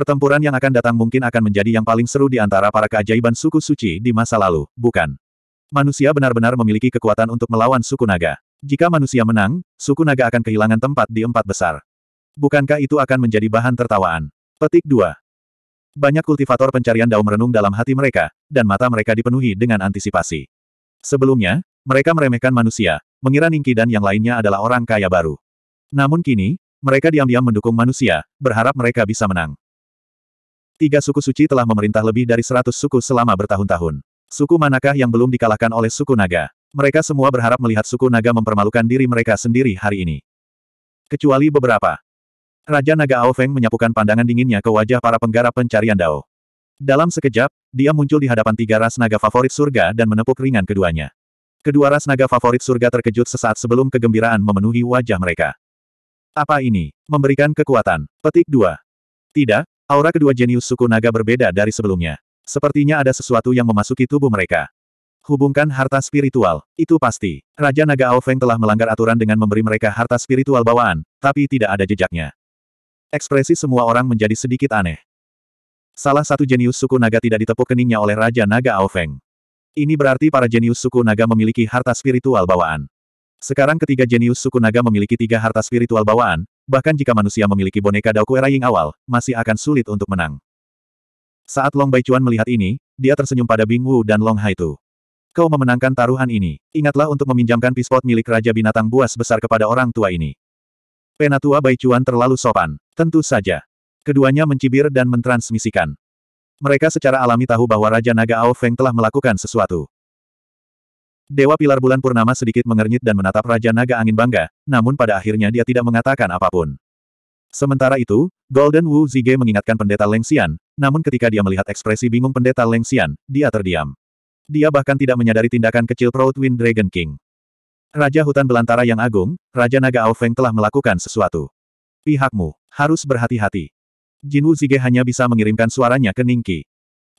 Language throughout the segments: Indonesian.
Pertempuran yang akan datang mungkin akan menjadi yang paling seru di antara para keajaiban suku suci di masa lalu, bukan? Manusia benar-benar memiliki kekuatan untuk melawan suku naga. Jika manusia menang, suku naga akan kehilangan tempat di empat besar. Bukankah itu akan menjadi bahan tertawaan? Petik 2. Banyak kultivator pencarian daun merenung dalam hati mereka, dan mata mereka dipenuhi dengan antisipasi. Sebelumnya, mereka meremehkan manusia, mengira Ningki dan yang lainnya adalah orang kaya baru. Namun kini, mereka diam-diam mendukung manusia, berharap mereka bisa menang. Tiga suku suci telah memerintah lebih dari seratus suku selama bertahun-tahun. Suku manakah yang belum dikalahkan oleh suku naga? Mereka semua berharap melihat suku naga mempermalukan diri mereka sendiri hari ini. Kecuali beberapa. Raja Naga Ao Feng menyapukan pandangan dinginnya ke wajah para penggarap pencarian Dao. Dalam sekejap, dia muncul di hadapan tiga ras naga favorit surga dan menepuk ringan keduanya. Kedua ras naga favorit surga terkejut sesaat sebelum kegembiraan memenuhi wajah mereka. Apa ini? Memberikan kekuatan. Petik 2. Tidak, Aura kedua jenius suku naga berbeda dari sebelumnya. Sepertinya ada sesuatu yang memasuki tubuh mereka. Hubungkan harta spiritual, itu pasti. Raja Naga Feng telah melanggar aturan dengan memberi mereka harta spiritual bawaan, tapi tidak ada jejaknya. Ekspresi semua orang menjadi sedikit aneh. Salah satu jenius suku naga tidak ditepuk keningnya oleh Raja Naga Feng. Ini berarti para jenius suku naga memiliki harta spiritual bawaan. Sekarang ketiga jenius suku naga memiliki tiga harta spiritual bawaan, bahkan jika manusia memiliki boneka Dao era awal, masih akan sulit untuk menang. Saat Long Baichuan melihat ini, dia tersenyum pada Bing Wu dan Long Haitu. Kau memenangkan taruhan ini. Ingatlah untuk meminjamkan pispot milik Raja Binatang Buas besar kepada orang tua ini. Penatua Baichuan terlalu sopan. Tentu saja. Keduanya mencibir dan mentransmisikan. Mereka secara alami tahu bahwa Raja Naga Ao Feng telah melakukan sesuatu. Dewa Pilar Bulan Purnama sedikit mengernyit dan menatap Raja Naga Angin bangga, namun pada akhirnya dia tidak mengatakan apapun. Sementara itu, Golden Wu Zige mengingatkan pendeta Leng Xian, namun ketika dia melihat ekspresi bingung pendeta Leng Xian, dia terdiam. Dia bahkan tidak menyadari tindakan kecil Proud Wind Dragon King. Raja Hutan Belantara yang agung, Raja Naga Ao Feng telah melakukan sesuatu. Pihakmu, harus berhati-hati. Jin Wu Zige hanya bisa mengirimkan suaranya ke Ningki.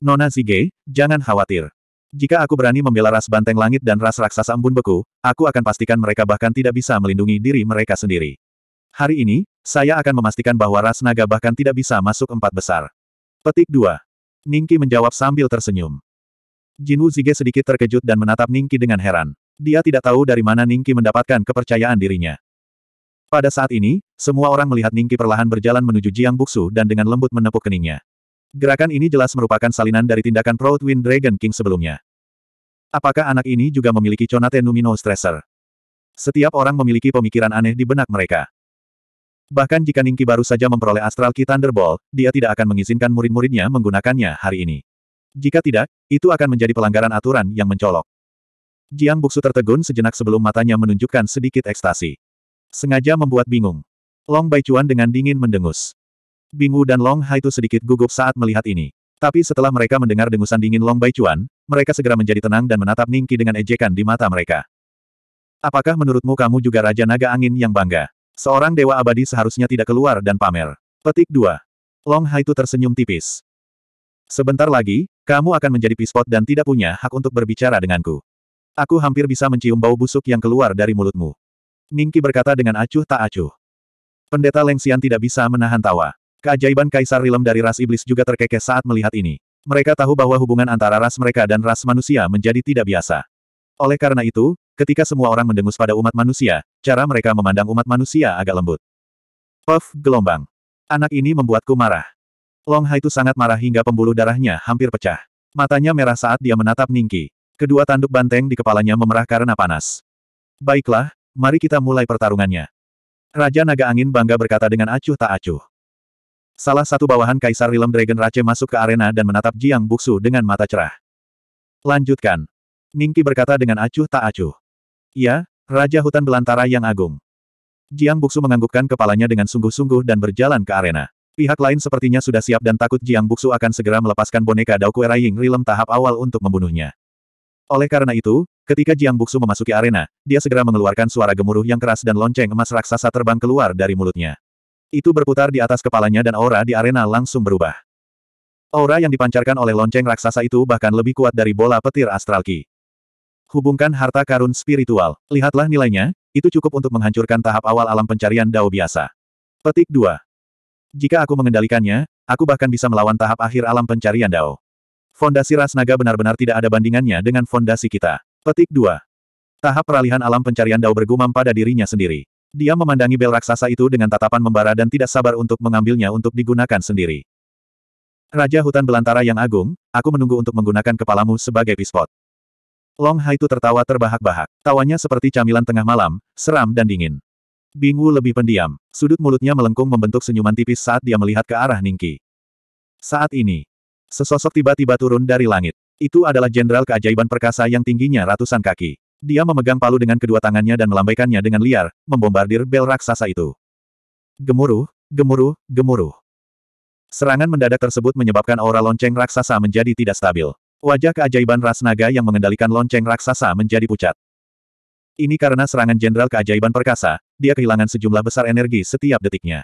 Nona Zige, jangan khawatir. Jika aku berani membela ras banteng langit dan ras raksasa embun beku, aku akan pastikan mereka bahkan tidak bisa melindungi diri mereka sendiri. Hari ini, saya akan memastikan bahwa ras naga bahkan tidak bisa masuk empat besar. Petik 2. Ningki menjawab sambil tersenyum. Jinu Zige sedikit terkejut dan menatap Ningki dengan heran. Dia tidak tahu dari mana Ningki mendapatkan kepercayaan dirinya. Pada saat ini, semua orang melihat Ningki perlahan berjalan menuju Jiang Buksu dan dengan lembut menepuk keningnya. Gerakan ini jelas merupakan salinan dari tindakan Proud Wind Dragon King sebelumnya. Apakah anak ini juga memiliki Conate Numino Stressor? Setiap orang memiliki pemikiran aneh di benak mereka. Bahkan jika Ningki baru saja memperoleh Astral Key Thunderbolt, dia tidak akan mengizinkan murid-muridnya menggunakannya hari ini. Jika tidak, itu akan menjadi pelanggaran aturan yang mencolok. Jiang Buksu tertegun sejenak sebelum matanya menunjukkan sedikit ekstasi. Sengaja membuat bingung. Long Baichuan dengan dingin mendengus. Bingu dan Long Hai itu sedikit gugup saat melihat ini. Tapi setelah mereka mendengar dengusan dingin Long Bai Chuan, mereka segera menjadi tenang dan menatap Ningki dengan ejekan di mata mereka. Apakah menurutmu kamu juga Raja Naga Angin yang bangga? Seorang dewa abadi seharusnya tidak keluar dan pamer. Petik 2. Long Hai itu tersenyum tipis. Sebentar lagi, kamu akan menjadi pispot dan tidak punya hak untuk berbicara denganku. Aku hampir bisa mencium bau busuk yang keluar dari mulutmu. Ningki berkata dengan acuh tak acuh. Pendeta Lengsian tidak bisa menahan tawa. Keajaiban Kaisar Rilem dari ras iblis juga terkekeh saat melihat ini. Mereka tahu bahwa hubungan antara ras mereka dan ras manusia menjadi tidak biasa. Oleh karena itu, ketika semua orang mendengus pada umat manusia, cara mereka memandang umat manusia agak lembut. Puff, gelombang. Anak ini membuatku marah. Long Hai itu sangat marah hingga pembuluh darahnya hampir pecah. Matanya merah saat dia menatap Ningki. Kedua tanduk banteng di kepalanya memerah karena panas. Baiklah, mari kita mulai pertarungannya. Raja Naga Angin bangga berkata dengan acuh tak acuh. Salah satu bawahan Kaisar Realm Dragon Rache masuk ke arena dan menatap Jiang Buksu dengan mata cerah. Lanjutkan. Ningki berkata dengan acuh tak acuh. Ya, Raja Hutan Belantara yang agung. Jiang Buksu menganggukkan kepalanya dengan sungguh-sungguh dan berjalan ke arena. Pihak lain sepertinya sudah siap dan takut Jiang Buksu akan segera melepaskan boneka Dao Era Ying Rilem tahap awal untuk membunuhnya. Oleh karena itu, ketika Jiang Buksu memasuki arena, dia segera mengeluarkan suara gemuruh yang keras dan lonceng emas raksasa terbang keluar dari mulutnya. Itu berputar di atas kepalanya dan aura di arena langsung berubah. Aura yang dipancarkan oleh lonceng raksasa itu bahkan lebih kuat dari bola petir astral ki. Hubungkan harta karun spiritual. Lihatlah nilainya, itu cukup untuk menghancurkan tahap awal alam pencarian dao biasa. Petik 2. Jika aku mengendalikannya, aku bahkan bisa melawan tahap akhir alam pencarian dao. Fondasi ras naga benar-benar tidak ada bandingannya dengan fondasi kita. Petik 2. Tahap peralihan alam pencarian Dao bergumam pada dirinya sendiri. Dia memandangi bel raksasa itu dengan tatapan membara dan tidak sabar untuk mengambilnya untuk digunakan sendiri. Raja hutan belantara yang agung, aku menunggu untuk menggunakan kepalamu sebagai pispot. Long Hai itu tertawa terbahak-bahak. Tawanya seperti camilan tengah malam, seram dan dingin. Bing Wu lebih pendiam. Sudut mulutnya melengkung membentuk senyuman tipis saat dia melihat ke arah Ningki. Saat ini, sesosok tiba-tiba turun dari langit. Itu adalah jenderal keajaiban perkasa yang tingginya ratusan kaki. Dia memegang palu dengan kedua tangannya dan melambaikannya dengan liar, membombardir bel raksasa itu. Gemuruh, gemuruh, gemuruh. Serangan mendadak tersebut menyebabkan aura lonceng raksasa menjadi tidak stabil. Wajah keajaiban ras naga yang mengendalikan lonceng raksasa menjadi pucat. Ini karena serangan jenderal keajaiban perkasa, dia kehilangan sejumlah besar energi setiap detiknya.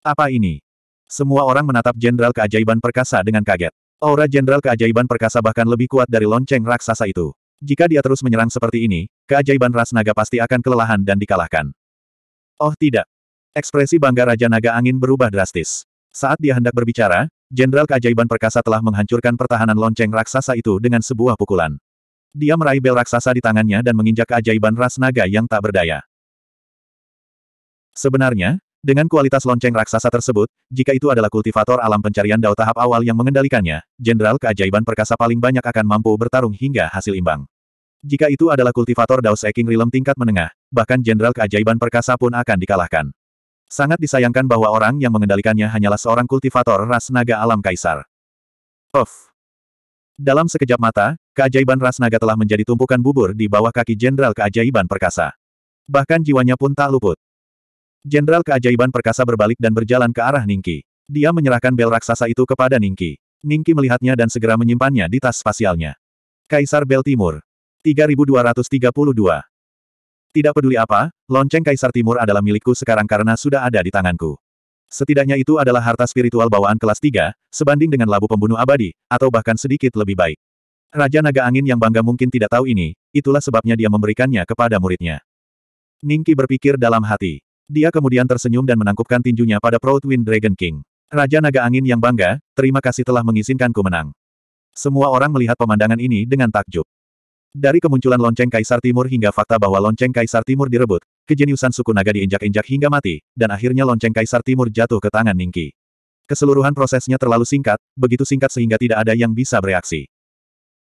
Apa ini? Semua orang menatap jenderal keajaiban perkasa dengan kaget. Aura jenderal keajaiban perkasa bahkan lebih kuat dari lonceng raksasa itu. Jika dia terus menyerang seperti ini, keajaiban ras naga pasti akan kelelahan dan dikalahkan. Oh tidak. Ekspresi bangga Raja Naga Angin berubah drastis. Saat dia hendak berbicara, Jenderal Keajaiban Perkasa telah menghancurkan pertahanan lonceng raksasa itu dengan sebuah pukulan. Dia meraih bel raksasa di tangannya dan menginjak keajaiban ras naga yang tak berdaya. Sebenarnya, dengan kualitas lonceng raksasa tersebut, jika itu adalah kultivator alam pencarian dao tahap awal yang mengendalikannya, Jenderal Keajaiban Perkasa paling banyak akan mampu bertarung hingga hasil imbang. Jika itu adalah kultivator dao seking rilem tingkat menengah, bahkan Jenderal Keajaiban Perkasa pun akan dikalahkan. Sangat disayangkan bahwa orang yang mengendalikannya hanyalah seorang kultivator ras naga alam kaisar. Of. Dalam sekejap mata, keajaiban ras naga telah menjadi tumpukan bubur di bawah kaki Jenderal Keajaiban Perkasa. Bahkan jiwanya pun tak luput. Jenderal keajaiban perkasa berbalik dan berjalan ke arah Ningki. Dia menyerahkan bel raksasa itu kepada Ningki. Ningki melihatnya dan segera menyimpannya di tas spasialnya. Kaisar Bel Timur. 3232. Tidak peduli apa, lonceng Kaisar Timur adalah milikku sekarang karena sudah ada di tanganku. Setidaknya itu adalah harta spiritual bawaan kelas 3, sebanding dengan labu pembunuh abadi, atau bahkan sedikit lebih baik. Raja Naga Angin yang bangga mungkin tidak tahu ini, itulah sebabnya dia memberikannya kepada muridnya. Ningki berpikir dalam hati. Dia kemudian tersenyum dan menangkupkan tinjunya pada Proud Wind Dragon King. Raja Naga Angin yang bangga, terima kasih telah mengizinkanku menang. Semua orang melihat pemandangan ini dengan takjub. Dari kemunculan lonceng Kaisar Timur hingga fakta bahwa lonceng Kaisar Timur direbut, kejeniusan suku naga diinjak-injak hingga mati, dan akhirnya lonceng Kaisar Timur jatuh ke tangan Ningki. Keseluruhan prosesnya terlalu singkat, begitu singkat sehingga tidak ada yang bisa bereaksi.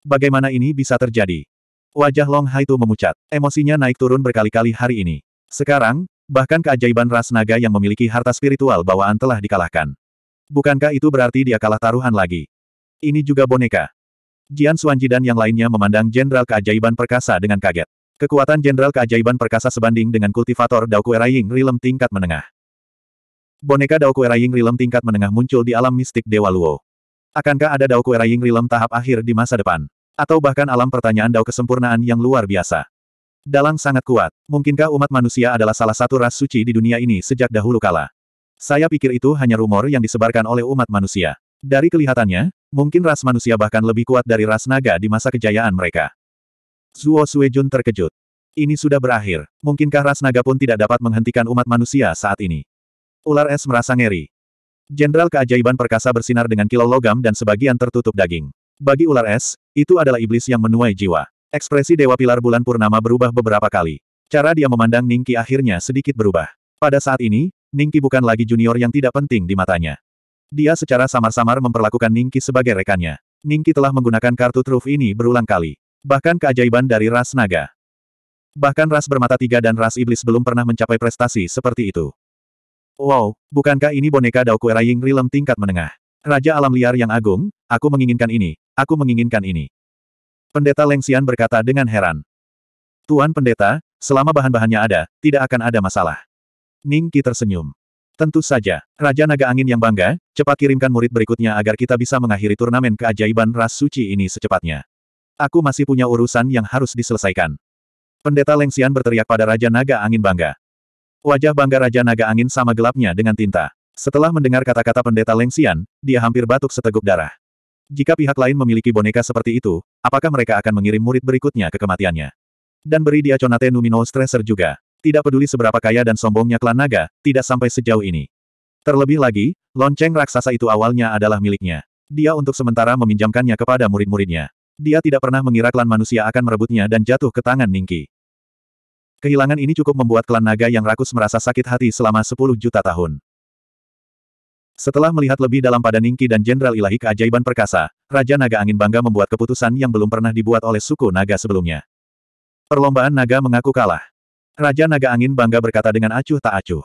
Bagaimana ini bisa terjadi? Wajah Long Haitu memucat. Emosinya naik turun berkali-kali hari ini. Sekarang, Bahkan keajaiban ras naga yang memiliki harta spiritual bawaan telah dikalahkan. Bukankah itu berarti dia kalah taruhan lagi? Ini juga boneka. Jian Suanji dan yang lainnya memandang Jenderal Keajaiban Perkasa dengan kaget. Kekuatan Jenderal Keajaiban Perkasa sebanding dengan kultivator Dao Kueraying Rilem tingkat menengah. Boneka Dao Kueraying Rilem tingkat menengah muncul di alam mistik Dewa Luo. Akankah ada Dao Kueraying Rilem tahap akhir di masa depan? Atau bahkan alam pertanyaan Dao kesempurnaan yang luar biasa? Dalang sangat kuat. Mungkinkah umat manusia adalah salah satu ras suci di dunia ini sejak dahulu kala? Saya pikir itu hanya rumor yang disebarkan oleh umat manusia. Dari kelihatannya, mungkin ras manusia bahkan lebih kuat dari ras naga di masa kejayaan mereka. Zuo Suejun terkejut. Ini sudah berakhir. Mungkinkah ras naga pun tidak dapat menghentikan umat manusia saat ini? Ular es merasa ngeri. Jenderal keajaiban perkasa bersinar dengan kilau logam dan sebagian tertutup daging. Bagi ular es, itu adalah iblis yang menuai jiwa. Ekspresi Dewa Pilar Bulan Purnama berubah beberapa kali. Cara dia memandang Ningki akhirnya sedikit berubah. Pada saat ini, Ningki bukan lagi junior yang tidak penting di matanya. Dia secara samar-samar memperlakukan Ningki sebagai rekannya. Ningki telah menggunakan kartu truf ini berulang kali. Bahkan keajaiban dari ras naga. Bahkan ras bermata tiga dan ras iblis belum pernah mencapai prestasi seperti itu. Wow, bukankah ini boneka Daoku Era Ying Rilem tingkat menengah? Raja alam liar yang agung, aku menginginkan ini, aku menginginkan ini. Pendeta Lengsian berkata dengan heran. Tuan Pendeta, selama bahan-bahannya ada, tidak akan ada masalah. Ning Qi tersenyum. Tentu saja, Raja Naga Angin yang bangga, cepat kirimkan murid berikutnya agar kita bisa mengakhiri turnamen keajaiban ras suci ini secepatnya. Aku masih punya urusan yang harus diselesaikan. Pendeta Lengsian berteriak pada Raja Naga Angin bangga. Wajah bangga Raja Naga Angin sama gelapnya dengan tinta. Setelah mendengar kata-kata pendeta Lengsian, dia hampir batuk seteguk darah. Jika pihak lain memiliki boneka seperti itu, apakah mereka akan mengirim murid berikutnya ke kematiannya? Dan beri dia Conate Numino Stresser juga. Tidak peduli seberapa kaya dan sombongnya klan naga, tidak sampai sejauh ini. Terlebih lagi, lonceng raksasa itu awalnya adalah miliknya. Dia untuk sementara meminjamkannya kepada murid-muridnya. Dia tidak pernah mengira klan manusia akan merebutnya dan jatuh ke tangan Ningki. Kehilangan ini cukup membuat klan naga yang rakus merasa sakit hati selama 10 juta tahun. Setelah melihat lebih dalam pada Ningki dan Jenderal Ilahi keajaiban perkasa, Raja Naga Angin bangga membuat keputusan yang belum pernah dibuat oleh suku naga sebelumnya. Perlombaan naga mengaku kalah. Raja Naga Angin bangga berkata dengan acuh tak acuh.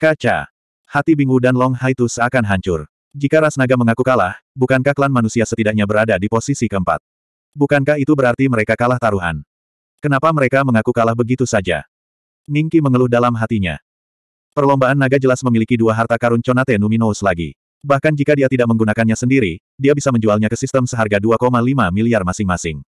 Kaca. Hati Bingu dan Long Haitu seakan hancur. Jika ras naga mengaku kalah, bukankah klan manusia setidaknya berada di posisi keempat? Bukankah itu berarti mereka kalah taruhan? Kenapa mereka mengaku kalah begitu saja? Ningki mengeluh dalam hatinya. Perlombaan naga jelas memiliki dua harta karun Conate Numinous lagi. Bahkan jika dia tidak menggunakannya sendiri, dia bisa menjualnya ke sistem seharga 2,5 miliar masing-masing.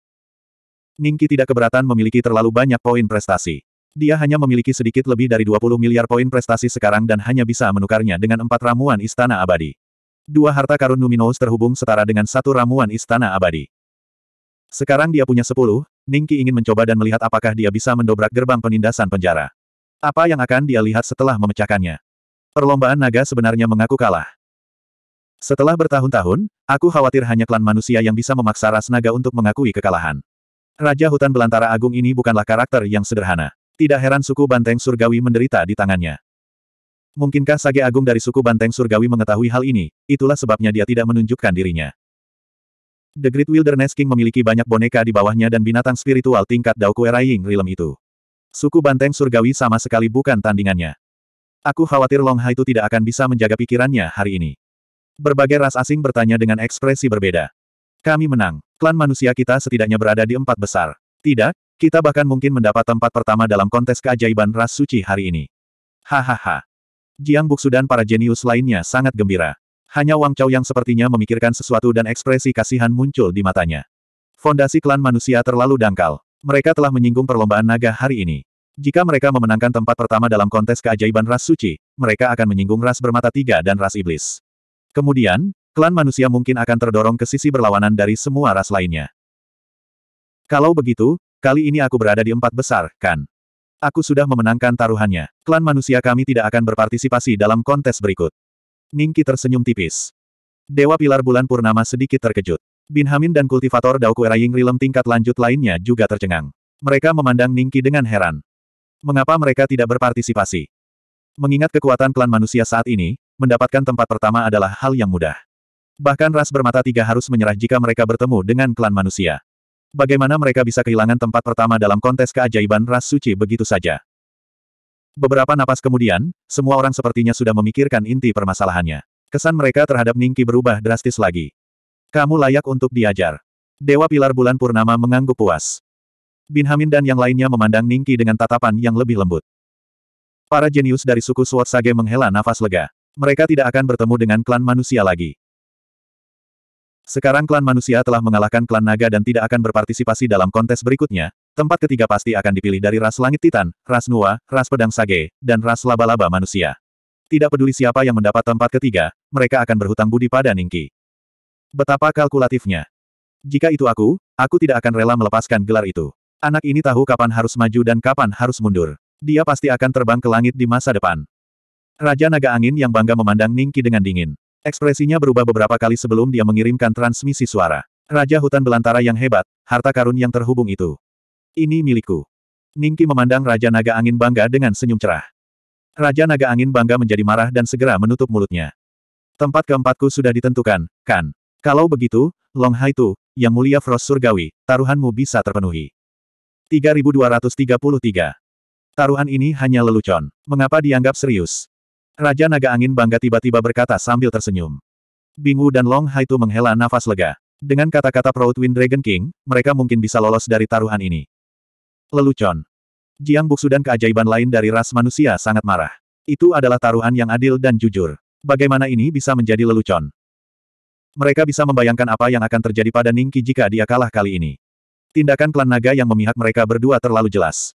Ningki tidak keberatan memiliki terlalu banyak poin prestasi. Dia hanya memiliki sedikit lebih dari 20 miliar poin prestasi sekarang dan hanya bisa menukarnya dengan empat ramuan istana abadi. Dua harta karun Numinous terhubung setara dengan satu ramuan istana abadi. Sekarang dia punya 10, Ningki ingin mencoba dan melihat apakah dia bisa mendobrak gerbang penindasan penjara. Apa yang akan dia lihat setelah memecahkannya? Perlombaan naga sebenarnya mengaku kalah. Setelah bertahun-tahun, aku khawatir hanya klan manusia yang bisa memaksa ras naga untuk mengakui kekalahan. Raja hutan belantara agung ini bukanlah karakter yang sederhana. Tidak heran suku banteng surgawi menderita di tangannya. Mungkinkah sage agung dari suku banteng surgawi mengetahui hal ini, itulah sebabnya dia tidak menunjukkan dirinya. The Great Wilderness King memiliki banyak boneka di bawahnya dan binatang spiritual tingkat Daokue Raying Realm itu. Suku Banteng Surgawi sama sekali bukan tandingannya. Aku khawatir Long Hai itu tidak akan bisa menjaga pikirannya hari ini. Berbagai ras asing bertanya dengan ekspresi berbeda. Kami menang. Klan manusia kita setidaknya berada di empat besar. Tidak, kita bahkan mungkin mendapat tempat pertama dalam kontes keajaiban ras suci hari ini. Hahaha. Jiang Buksu dan para jenius lainnya sangat gembira. Hanya Wang Chao yang sepertinya memikirkan sesuatu dan ekspresi kasihan muncul di matanya. Fondasi klan manusia terlalu dangkal. Mereka telah menyinggung perlombaan naga hari ini. Jika mereka memenangkan tempat pertama dalam kontes keajaiban ras suci, mereka akan menyinggung ras bermata tiga dan ras iblis. Kemudian, klan manusia mungkin akan terdorong ke sisi berlawanan dari semua ras lainnya. Kalau begitu, kali ini aku berada di empat besar, kan? Aku sudah memenangkan taruhannya. Klan manusia kami tidak akan berpartisipasi dalam kontes berikut. Ningki tersenyum tipis. Dewa Pilar Bulan Purnama sedikit terkejut. Bin Hamin dan kultivator Dao Kueraying Rilem tingkat lanjut lainnya juga tercengang. Mereka memandang Ningki dengan heran. Mengapa mereka tidak berpartisipasi? Mengingat kekuatan klan manusia saat ini, mendapatkan tempat pertama adalah hal yang mudah. Bahkan ras bermata tiga harus menyerah jika mereka bertemu dengan klan manusia. Bagaimana mereka bisa kehilangan tempat pertama dalam kontes keajaiban ras suci begitu saja? Beberapa napas kemudian, semua orang sepertinya sudah memikirkan inti permasalahannya. Kesan mereka terhadap Ningki berubah drastis lagi. Kamu layak untuk diajar. Dewa Pilar Bulan Purnama mengangguk puas. Bin Binhamin dan yang lainnya memandang Ningki dengan tatapan yang lebih lembut. Para jenius dari suku Sword Sage menghela nafas lega. Mereka tidak akan bertemu dengan klan manusia lagi. Sekarang klan manusia telah mengalahkan klan naga dan tidak akan berpartisipasi dalam kontes berikutnya, tempat ketiga pasti akan dipilih dari ras langit titan, ras nua, ras pedang sage, dan ras laba-laba manusia. Tidak peduli siapa yang mendapat tempat ketiga, mereka akan berhutang budi pada Ningki. Betapa kalkulatifnya. Jika itu aku, aku tidak akan rela melepaskan gelar itu. Anak ini tahu kapan harus maju dan kapan harus mundur. Dia pasti akan terbang ke langit di masa depan. Raja Naga Angin yang bangga memandang Ningki dengan dingin. Ekspresinya berubah beberapa kali sebelum dia mengirimkan transmisi suara. Raja hutan belantara yang hebat, harta karun yang terhubung itu. Ini milikku. Ningki memandang Raja Naga Angin bangga dengan senyum cerah. Raja Naga Angin bangga menjadi marah dan segera menutup mulutnya. Tempat keempatku sudah ditentukan, kan? Kalau begitu, Long Haitu, yang mulia Frost Surgawi, taruhanmu bisa terpenuhi. 3233. Taruhan ini hanya lelucon. Mengapa dianggap serius? Raja Naga Angin Bangga tiba-tiba berkata sambil tersenyum. Bingu dan Long Haitu menghela nafas lega. Dengan kata-kata Proud Wind Dragon King, mereka mungkin bisa lolos dari taruhan ini. Lelucon. Jiang Buksu dan keajaiban lain dari ras manusia sangat marah. Itu adalah taruhan yang adil dan jujur. Bagaimana ini bisa menjadi lelucon? Mereka bisa membayangkan apa yang akan terjadi pada Ningki jika dia kalah kali ini. Tindakan klan naga yang memihak mereka berdua terlalu jelas.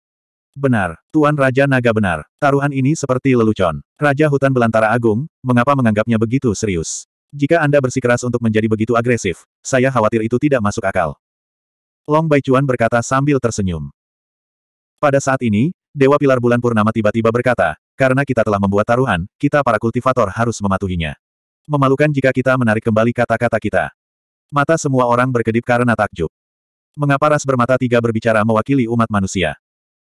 Benar, Tuan Raja Naga benar. Taruhan ini seperti lelucon. Raja Hutan Belantara Agung, mengapa menganggapnya begitu serius? Jika Anda bersikeras untuk menjadi begitu agresif, saya khawatir itu tidak masuk akal. Long Baichuan berkata sambil tersenyum. Pada saat ini, Dewa Pilar Bulan Purnama tiba-tiba berkata, karena kita telah membuat taruhan, kita para kultivator harus mematuhinya. Memalukan jika kita menarik kembali kata-kata kita. Mata semua orang berkedip karena takjub. Mengapa ras bermata tiga berbicara mewakili umat manusia?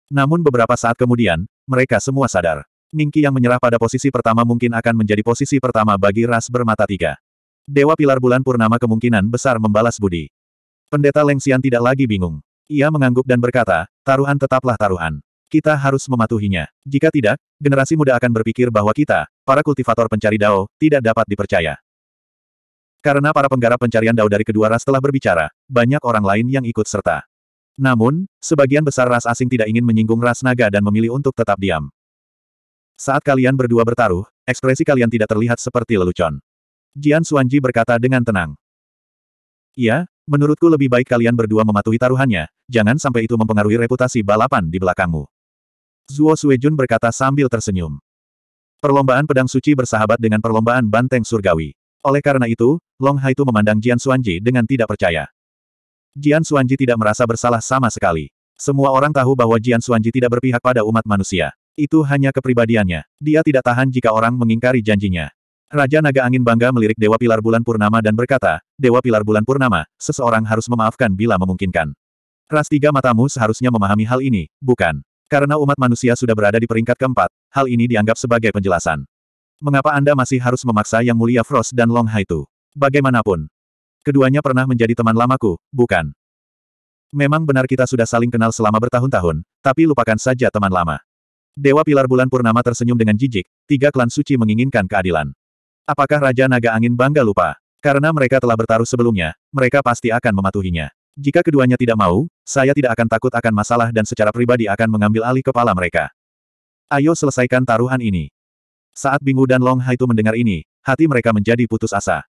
Namun beberapa saat kemudian, mereka semua sadar. Ningki yang menyerah pada posisi pertama mungkin akan menjadi posisi pertama bagi ras bermata tiga. Dewa Pilar Bulan Purnama kemungkinan besar membalas budi. Pendeta Lengsian tidak lagi bingung. Ia mengangguk dan berkata, taruhan tetaplah taruhan kita harus mematuhinya. Jika tidak, generasi muda akan berpikir bahwa kita, para kultivator pencari dao, tidak dapat dipercaya. Karena para penggarap pencarian dao dari kedua ras telah berbicara, banyak orang lain yang ikut serta. Namun, sebagian besar ras asing tidak ingin menyinggung ras naga dan memilih untuk tetap diam. Saat kalian berdua bertaruh, ekspresi kalian tidak terlihat seperti lelucon. Jian Suanji berkata dengan tenang. Iya, menurutku lebih baik kalian berdua mematuhi taruhannya, jangan sampai itu mempengaruhi reputasi balapan di belakangmu. Zuo Suijun berkata sambil tersenyum. Perlombaan pedang suci bersahabat dengan perlombaan banteng surgawi. Oleh karena itu, Long Hai itu memandang Jian Suanji dengan tidak percaya. Jian Suanji tidak merasa bersalah sama sekali. Semua orang tahu bahwa Jian Suanji tidak berpihak pada umat manusia. Itu hanya kepribadiannya. Dia tidak tahan jika orang mengingkari janjinya. Raja Naga Angin bangga melirik Dewa Pilar Bulan Purnama dan berkata, Dewa Pilar Bulan Purnama, seseorang harus memaafkan bila memungkinkan. Ras tiga matamu seharusnya memahami hal ini, bukan? Karena umat manusia sudah berada di peringkat keempat, hal ini dianggap sebagai penjelasan. Mengapa Anda masih harus memaksa Yang Mulia Frost dan Long Haitu? Bagaimanapun. Keduanya pernah menjadi teman lamaku, bukan? Memang benar kita sudah saling kenal selama bertahun-tahun, tapi lupakan saja teman lama. Dewa Pilar Bulan Purnama tersenyum dengan jijik, tiga klan suci menginginkan keadilan. Apakah Raja Naga Angin bangga lupa? Karena mereka telah bertaruh sebelumnya, mereka pasti akan mematuhinya. Jika keduanya tidak mau, saya tidak akan takut akan masalah dan secara pribadi akan mengambil alih kepala mereka. Ayo selesaikan taruhan ini. Saat Bingu dan Long Haitu mendengar ini, hati mereka menjadi putus asa.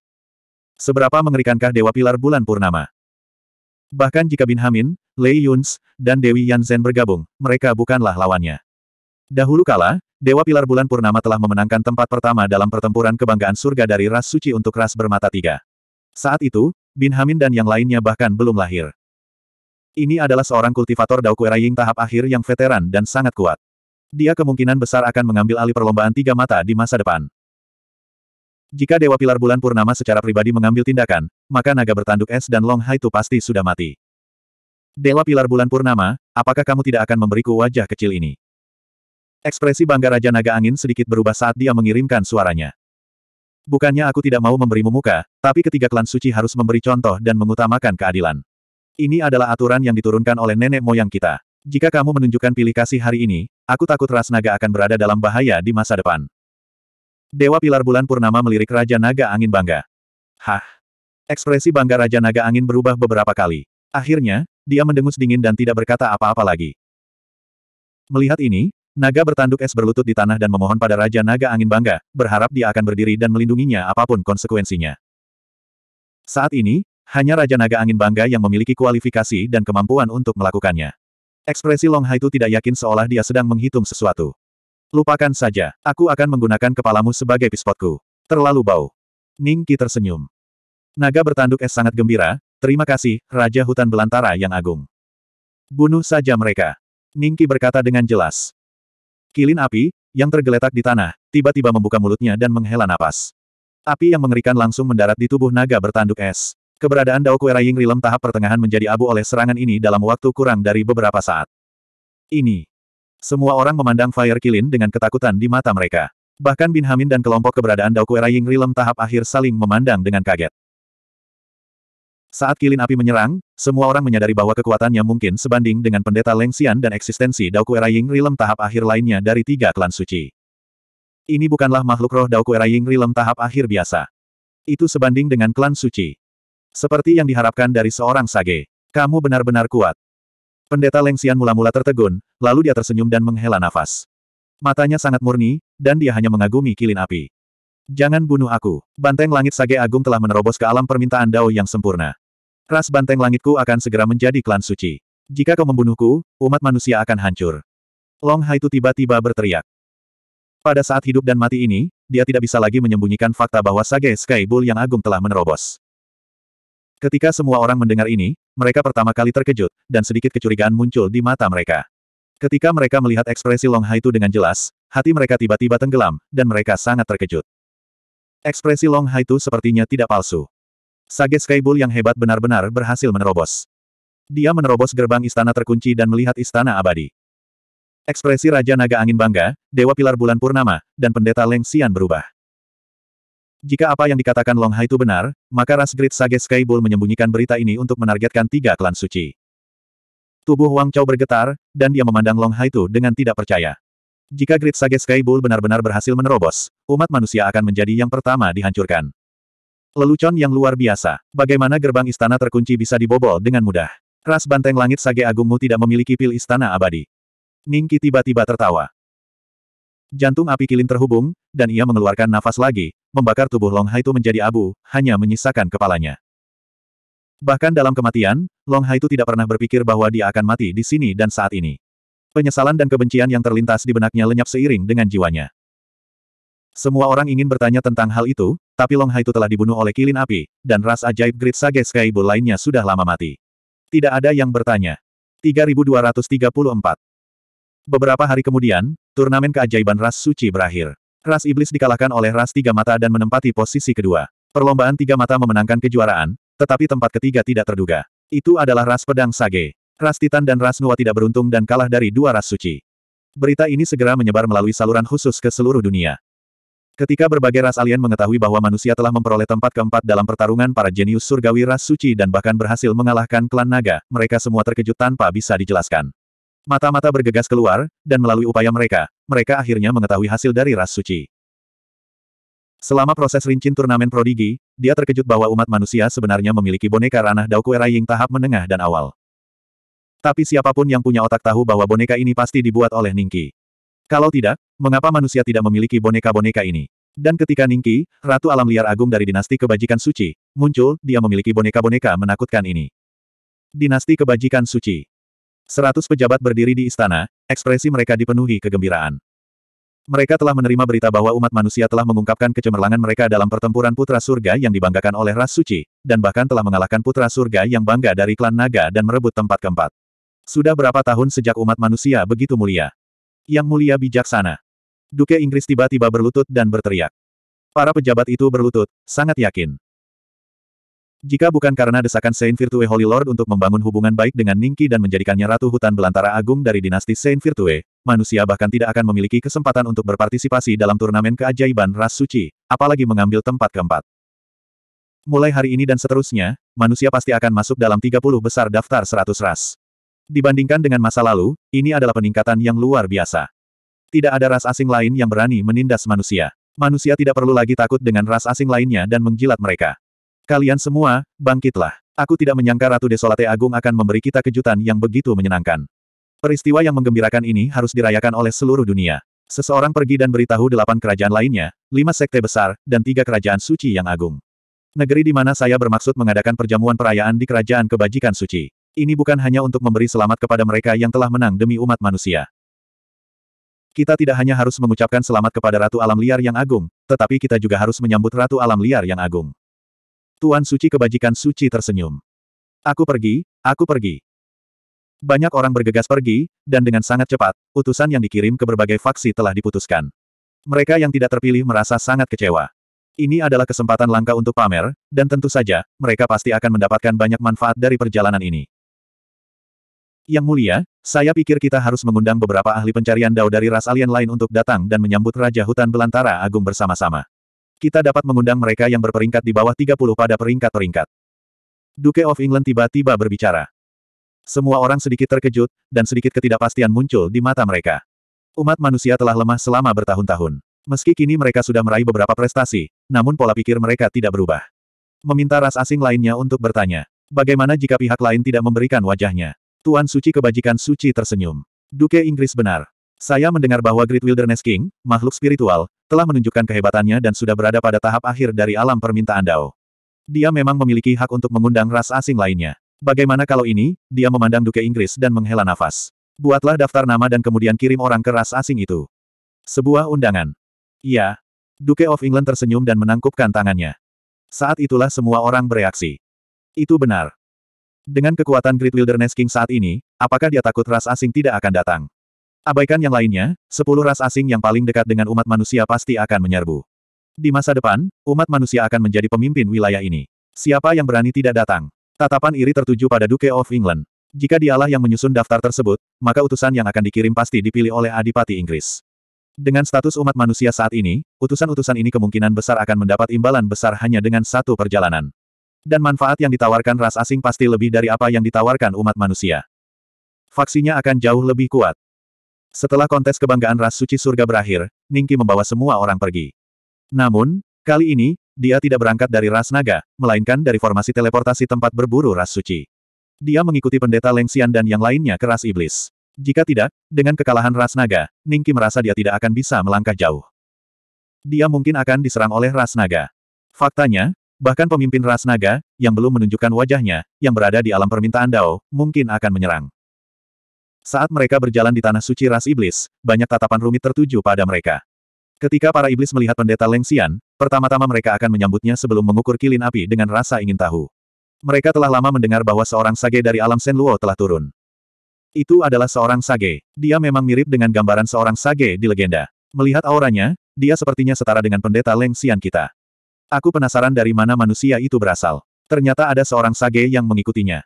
Seberapa mengerikankah Dewa Pilar Bulan Purnama? Bahkan jika Bin Hamin, Lei Yuns, dan Dewi Yanzen bergabung, mereka bukanlah lawannya. Dahulu kala, Dewa Pilar Bulan Purnama telah memenangkan tempat pertama dalam pertempuran kebanggaan surga dari ras suci untuk ras bermata tiga. Saat itu, Bin Hamin dan yang lainnya bahkan belum lahir. Ini adalah seorang kultivator Dao Kueraying tahap akhir yang veteran dan sangat kuat. Dia kemungkinan besar akan mengambil alih perlombaan tiga mata di masa depan. Jika Dewa Pilar Bulan Purnama secara pribadi mengambil tindakan, maka naga bertanduk es dan Long Hai itu pasti sudah mati. Dewa Pilar Bulan Purnama, apakah kamu tidak akan memberiku wajah kecil ini? Ekspresi bangga Raja Naga Angin sedikit berubah saat dia mengirimkan suaranya. Bukannya aku tidak mau memberimu muka, tapi ketiga klan suci harus memberi contoh dan mengutamakan keadilan. Ini adalah aturan yang diturunkan oleh nenek moyang kita. Jika kamu menunjukkan pilih kasih hari ini, aku takut ras naga akan berada dalam bahaya di masa depan. Dewa Pilar Bulan Purnama melirik Raja Naga Angin bangga. Hah! Ekspresi bangga Raja Naga Angin berubah beberapa kali. Akhirnya, dia mendengus dingin dan tidak berkata apa-apa lagi. Melihat ini, Naga bertanduk es berlutut di tanah dan memohon pada Raja Naga Angin Bangga, berharap dia akan berdiri dan melindunginya apapun konsekuensinya. Saat ini, hanya Raja Naga Angin Bangga yang memiliki kualifikasi dan kemampuan untuk melakukannya. Ekspresi Long itu tidak yakin seolah dia sedang menghitung sesuatu. Lupakan saja, aku akan menggunakan kepalamu sebagai pispotku. Terlalu bau. Ning Qi tersenyum. Naga bertanduk es sangat gembira, terima kasih, Raja Hutan Belantara yang agung. Bunuh saja mereka. Ningki berkata dengan jelas. Kilin api, yang tergeletak di tanah, tiba-tiba membuka mulutnya dan menghela napas. Api yang mengerikan langsung mendarat di tubuh naga bertanduk es. Keberadaan Dao Kuera Ying Rilem tahap pertengahan menjadi abu oleh serangan ini dalam waktu kurang dari beberapa saat. Ini. Semua orang memandang Fire Kilin dengan ketakutan di mata mereka. Bahkan Bin Hamin dan kelompok keberadaan Dao Kuera Ying Rilem tahap akhir saling memandang dengan kaget. Saat kilin api menyerang, semua orang menyadari bahwa kekuatannya mungkin sebanding dengan pendeta Lengsian dan eksistensi Daoku Ying Rilem tahap akhir lainnya dari tiga klan suci. Ini bukanlah makhluk roh Daoku Ying Rilem tahap akhir biasa. Itu sebanding dengan klan suci. Seperti yang diharapkan dari seorang sage. Kamu benar-benar kuat. Pendeta Lengsian mula-mula tertegun, lalu dia tersenyum dan menghela nafas. Matanya sangat murni, dan dia hanya mengagumi kilin api. Jangan bunuh aku. Banteng langit sage agung telah menerobos ke alam permintaan Dao yang sempurna. Ras banteng langitku akan segera menjadi klan suci. Jika kau membunuhku, umat manusia akan hancur. Long Hai itu tiba-tiba berteriak. Pada saat hidup dan mati ini, dia tidak bisa lagi menyembunyikan fakta bahwa Sage Sky Bull yang agung telah menerobos. Ketika semua orang mendengar ini, mereka pertama kali terkejut, dan sedikit kecurigaan muncul di mata mereka. Ketika mereka melihat ekspresi Long Hai itu dengan jelas, hati mereka tiba-tiba tenggelam, dan mereka sangat terkejut. Ekspresi Long Hai itu sepertinya tidak palsu. Sage Skybull yang hebat benar-benar berhasil menerobos. Dia menerobos gerbang istana terkunci dan melihat istana abadi. Ekspresi Raja Naga Angin bangga, Dewa Pilar Bulan Purnama, dan Pendeta Leng Sian berubah. Jika apa yang dikatakan Long Hai itu benar, maka ras grid Sage Skybull menyembunyikan berita ini untuk menargetkan tiga klan suci. Tubuh Wang Chao bergetar, dan dia memandang Long Hai itu dengan tidak percaya. Jika grid Sage Skybull benar-benar berhasil menerobos, umat manusia akan menjadi yang pertama dihancurkan. Lelucon yang luar biasa. Bagaimana gerbang istana terkunci bisa dibobol dengan mudah? Ras banteng langit sage agungmu tidak memiliki pil istana abadi. Ningki tiba-tiba tertawa. Jantung api kilin terhubung, dan ia mengeluarkan nafas lagi, membakar tubuh Long itu menjadi abu, hanya menyisakan kepalanya. Bahkan dalam kematian, Long itu tidak pernah berpikir bahwa dia akan mati di sini dan saat ini. Penyesalan dan kebencian yang terlintas di benaknya lenyap seiring dengan jiwanya. Semua orang ingin bertanya tentang hal itu, tapi Long itu telah dibunuh oleh kilin api, dan ras ajaib Great Sage Sky Bull lainnya sudah lama mati. Tidak ada yang bertanya. 3234 Beberapa hari kemudian, turnamen keajaiban ras suci berakhir. Ras iblis dikalahkan oleh ras tiga mata dan menempati posisi kedua. Perlombaan tiga mata memenangkan kejuaraan, tetapi tempat ketiga tidak terduga. Itu adalah ras pedang Sage. Ras Titan dan ras Nuwa tidak beruntung dan kalah dari dua ras suci. Berita ini segera menyebar melalui saluran khusus ke seluruh dunia. Ketika berbagai ras alien mengetahui bahwa manusia telah memperoleh tempat keempat dalam pertarungan para jenius surgawi ras suci dan bahkan berhasil mengalahkan klan naga, mereka semua terkejut tanpa bisa dijelaskan. Mata-mata bergegas keluar, dan melalui upaya mereka, mereka akhirnya mengetahui hasil dari ras suci. Selama proses rincin turnamen prodigi, dia terkejut bahwa umat manusia sebenarnya memiliki boneka ranah Daokuera Ying tahap menengah dan awal. Tapi siapapun yang punya otak tahu bahwa boneka ini pasti dibuat oleh Ningki. Kalau tidak, mengapa manusia tidak memiliki boneka-boneka ini? Dan ketika Ningki, Ratu Alam Liar Agung dari Dinasti Kebajikan Suci, muncul, dia memiliki boneka-boneka menakutkan ini. Dinasti Kebajikan Suci Seratus pejabat berdiri di istana, ekspresi mereka dipenuhi kegembiraan. Mereka telah menerima berita bahwa umat manusia telah mengungkapkan kecemerlangan mereka dalam pertempuran Putra Surga yang dibanggakan oleh Ras Suci, dan bahkan telah mengalahkan Putra Surga yang bangga dari klan naga dan merebut tempat keempat. Sudah berapa tahun sejak umat manusia begitu mulia? Yang mulia bijaksana. Duke Inggris tiba-tiba berlutut dan berteriak. Para pejabat itu berlutut, sangat yakin. Jika bukan karena desakan Saint Virtue Holy Lord untuk membangun hubungan baik dengan Ningki dan menjadikannya Ratu Hutan Belantara Agung dari dinasti Saint Virtue, manusia bahkan tidak akan memiliki kesempatan untuk berpartisipasi dalam turnamen keajaiban Ras Suci, apalagi mengambil tempat keempat. Mulai hari ini dan seterusnya, manusia pasti akan masuk dalam 30 besar daftar 100 ras. Dibandingkan dengan masa lalu, ini adalah peningkatan yang luar biasa. Tidak ada ras asing lain yang berani menindas manusia. Manusia tidak perlu lagi takut dengan ras asing lainnya dan mengjilat mereka. Kalian semua, bangkitlah. Aku tidak menyangka Ratu Desolate Agung akan memberi kita kejutan yang begitu menyenangkan. Peristiwa yang menggembirakan ini harus dirayakan oleh seluruh dunia. Seseorang pergi dan beritahu delapan kerajaan lainnya, lima sekte besar, dan tiga kerajaan suci yang agung. Negeri di mana saya bermaksud mengadakan perjamuan perayaan di kerajaan kebajikan suci. Ini bukan hanya untuk memberi selamat kepada mereka yang telah menang demi umat manusia. Kita tidak hanya harus mengucapkan selamat kepada Ratu Alam Liar yang agung, tetapi kita juga harus menyambut Ratu Alam Liar yang agung. Tuan Suci Kebajikan Suci tersenyum. Aku pergi, aku pergi. Banyak orang bergegas pergi, dan dengan sangat cepat, utusan yang dikirim ke berbagai faksi telah diputuskan. Mereka yang tidak terpilih merasa sangat kecewa. Ini adalah kesempatan langka untuk pamer, dan tentu saja, mereka pasti akan mendapatkan banyak manfaat dari perjalanan ini. Yang mulia, saya pikir kita harus mengundang beberapa ahli pencarian dao dari ras alien lain untuk datang dan menyambut Raja Hutan Belantara Agung bersama-sama. Kita dapat mengundang mereka yang berperingkat di bawah 30 pada peringkat-peringkat. Duke of England tiba-tiba berbicara. Semua orang sedikit terkejut, dan sedikit ketidakpastian muncul di mata mereka. Umat manusia telah lemah selama bertahun-tahun. Meski kini mereka sudah meraih beberapa prestasi, namun pola pikir mereka tidak berubah. Meminta ras asing lainnya untuk bertanya, bagaimana jika pihak lain tidak memberikan wajahnya? Tuan Suci kebajikan Suci tersenyum. Duke Inggris benar. Saya mendengar bahwa Great Wilderness King, makhluk spiritual, telah menunjukkan kehebatannya dan sudah berada pada tahap akhir dari alam permintaan Dao. Dia memang memiliki hak untuk mengundang ras asing lainnya. Bagaimana kalau ini, dia memandang Duke Inggris dan menghela nafas. Buatlah daftar nama dan kemudian kirim orang ke ras asing itu. Sebuah undangan. Iya. Duke of England tersenyum dan menangkupkan tangannya. Saat itulah semua orang bereaksi. Itu benar. Dengan kekuatan Great Wilderness King saat ini, apakah dia takut ras asing tidak akan datang? Abaikan yang lainnya, sepuluh ras asing yang paling dekat dengan umat manusia pasti akan menyerbu. Di masa depan, umat manusia akan menjadi pemimpin wilayah ini. Siapa yang berani tidak datang? Tatapan iri tertuju pada Duke of England. Jika dialah yang menyusun daftar tersebut, maka utusan yang akan dikirim pasti dipilih oleh Adipati Inggris. Dengan status umat manusia saat ini, utusan-utusan ini kemungkinan besar akan mendapat imbalan besar hanya dengan satu perjalanan. Dan manfaat yang ditawarkan ras asing pasti lebih dari apa yang ditawarkan umat manusia. Faksinya akan jauh lebih kuat. Setelah kontes kebanggaan ras suci surga berakhir, Ningki membawa semua orang pergi. Namun, kali ini, dia tidak berangkat dari ras naga, melainkan dari formasi teleportasi tempat berburu ras suci. Dia mengikuti pendeta Lengsian dan yang lainnya ke ras iblis. Jika tidak, dengan kekalahan ras naga, Ningki merasa dia tidak akan bisa melangkah jauh dia mungkin akan diserang oleh ras naga. Faktanya, Bahkan pemimpin ras naga, yang belum menunjukkan wajahnya, yang berada di alam permintaan Dao, mungkin akan menyerang. Saat mereka berjalan di tanah suci ras iblis, banyak tatapan rumit tertuju pada mereka. Ketika para iblis melihat pendeta Leng Xian, pertama-tama mereka akan menyambutnya sebelum mengukur kilin api dengan rasa ingin tahu. Mereka telah lama mendengar bahwa seorang sage dari alam Sen Luo telah turun. Itu adalah seorang sage. Dia memang mirip dengan gambaran seorang sage di legenda. Melihat auranya, dia sepertinya setara dengan pendeta Leng Xian kita. Aku penasaran dari mana manusia itu berasal. Ternyata ada seorang sage yang mengikutinya.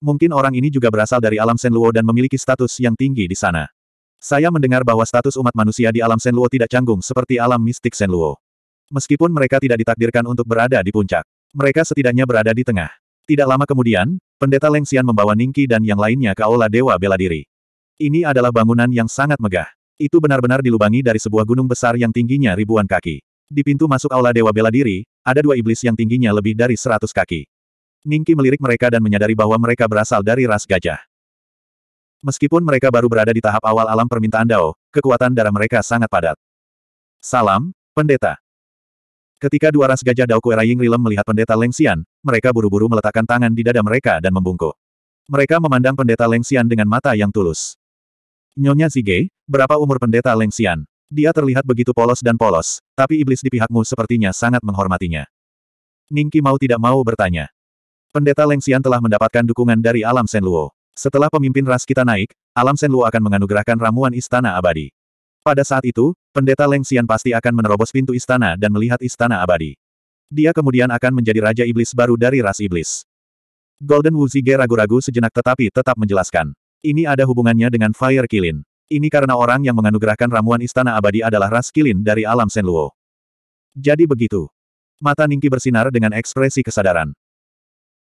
Mungkin orang ini juga berasal dari alam Senluo dan memiliki status yang tinggi di sana. Saya mendengar bahwa status umat manusia di alam Senluo tidak canggung seperti alam mistik Senluo. Meskipun mereka tidak ditakdirkan untuk berada di puncak, mereka setidaknya berada di tengah. Tidak lama kemudian, Pendeta Leng Xian membawa Ningki dan yang lainnya ke Aula Dewa Bela Diri. Ini adalah bangunan yang sangat megah. Itu benar-benar dilubangi dari sebuah gunung besar yang tingginya ribuan kaki. Di pintu masuk aula Dewa Bela Diri, ada dua iblis yang tingginya lebih dari seratus kaki. Ningki melirik mereka dan menyadari bahwa mereka berasal dari ras gajah. Meskipun mereka baru berada di tahap awal alam permintaan Dao, kekuatan darah mereka sangat padat. Salam, Pendeta. Ketika dua ras gajah Dao Kuera Rilem melihat Pendeta Lengxian, mereka buru-buru meletakkan tangan di dada mereka dan membungkuk. Mereka memandang Pendeta Lengxian dengan mata yang tulus. Nyonya Zige, berapa umur Pendeta Lengxian? Dia terlihat begitu polos dan polos, tapi iblis di pihakmu sepertinya sangat menghormatinya. Ningki mau tidak mau bertanya. Pendeta Lengxian telah mendapatkan dukungan dari alam Senluo. Setelah pemimpin ras kita naik, alam Senluo akan menganugerahkan ramuan istana abadi. Pada saat itu, pendeta Lengxian pasti akan menerobos pintu istana dan melihat istana abadi. Dia kemudian akan menjadi raja iblis baru dari ras iblis. Golden Wu Zige ragu-ragu sejenak tetapi tetap menjelaskan. Ini ada hubungannya dengan Fire Kilin. Ini karena orang yang menganugerahkan ramuan istana abadi adalah ras kilin dari alam Senluo. Jadi begitu. Mata Ningki bersinar dengan ekspresi kesadaran.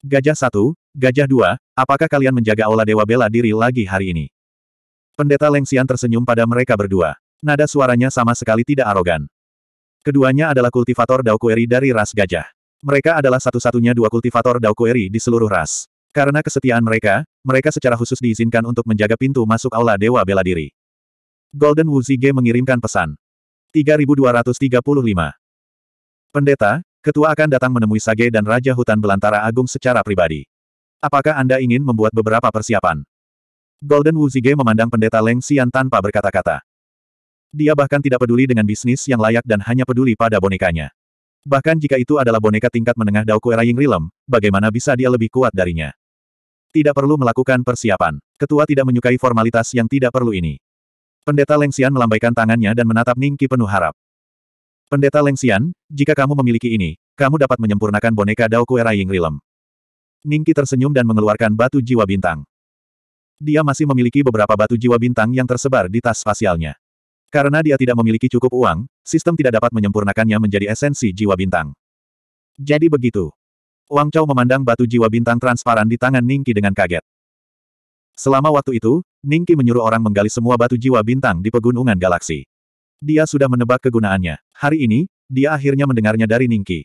Gajah satu, gajah dua, apakah kalian menjaga aula Dewa Bela Diri lagi hari ini? Pendeta Lengsian tersenyum pada mereka berdua. Nada suaranya sama sekali tidak arogan. Keduanya adalah kultivator Daokueri dari ras gajah. Mereka adalah satu-satunya dua kultivator Daokueri di seluruh ras. Karena kesetiaan mereka, mereka secara khusus diizinkan untuk menjaga pintu masuk aula Dewa Bela Diri. Golden Wu Zige mengirimkan pesan. 3235. Pendeta, ketua akan datang menemui Sage dan Raja Hutan Belantara Agung secara pribadi. Apakah Anda ingin membuat beberapa persiapan? Golden Wu Zige memandang pendeta Leng Xian tanpa berkata-kata. Dia bahkan tidak peduli dengan bisnis yang layak dan hanya peduli pada bonekanya. Bahkan jika itu adalah boneka tingkat menengah Dao Ying Rilem, bagaimana bisa dia lebih kuat darinya? Tidak perlu melakukan persiapan. Ketua tidak menyukai formalitas yang tidak perlu ini. Pendeta Lengsian melambaikan tangannya dan menatap Ningki penuh harap. Pendeta Lengsian, jika kamu memiliki ini, kamu dapat menyempurnakan boneka Dao Kuera Ying Rilem. Ningki tersenyum dan mengeluarkan batu jiwa bintang. Dia masih memiliki beberapa batu jiwa bintang yang tersebar di tas spasialnya. Karena dia tidak memiliki cukup uang, sistem tidak dapat menyempurnakannya menjadi esensi jiwa bintang. Jadi begitu. Wang Chao memandang batu jiwa bintang transparan di tangan Ningki dengan kaget. Selama waktu itu, Ningki menyuruh orang menggali semua batu jiwa bintang di pegunungan galaksi. Dia sudah menebak kegunaannya. Hari ini, dia akhirnya mendengarnya dari Ningki.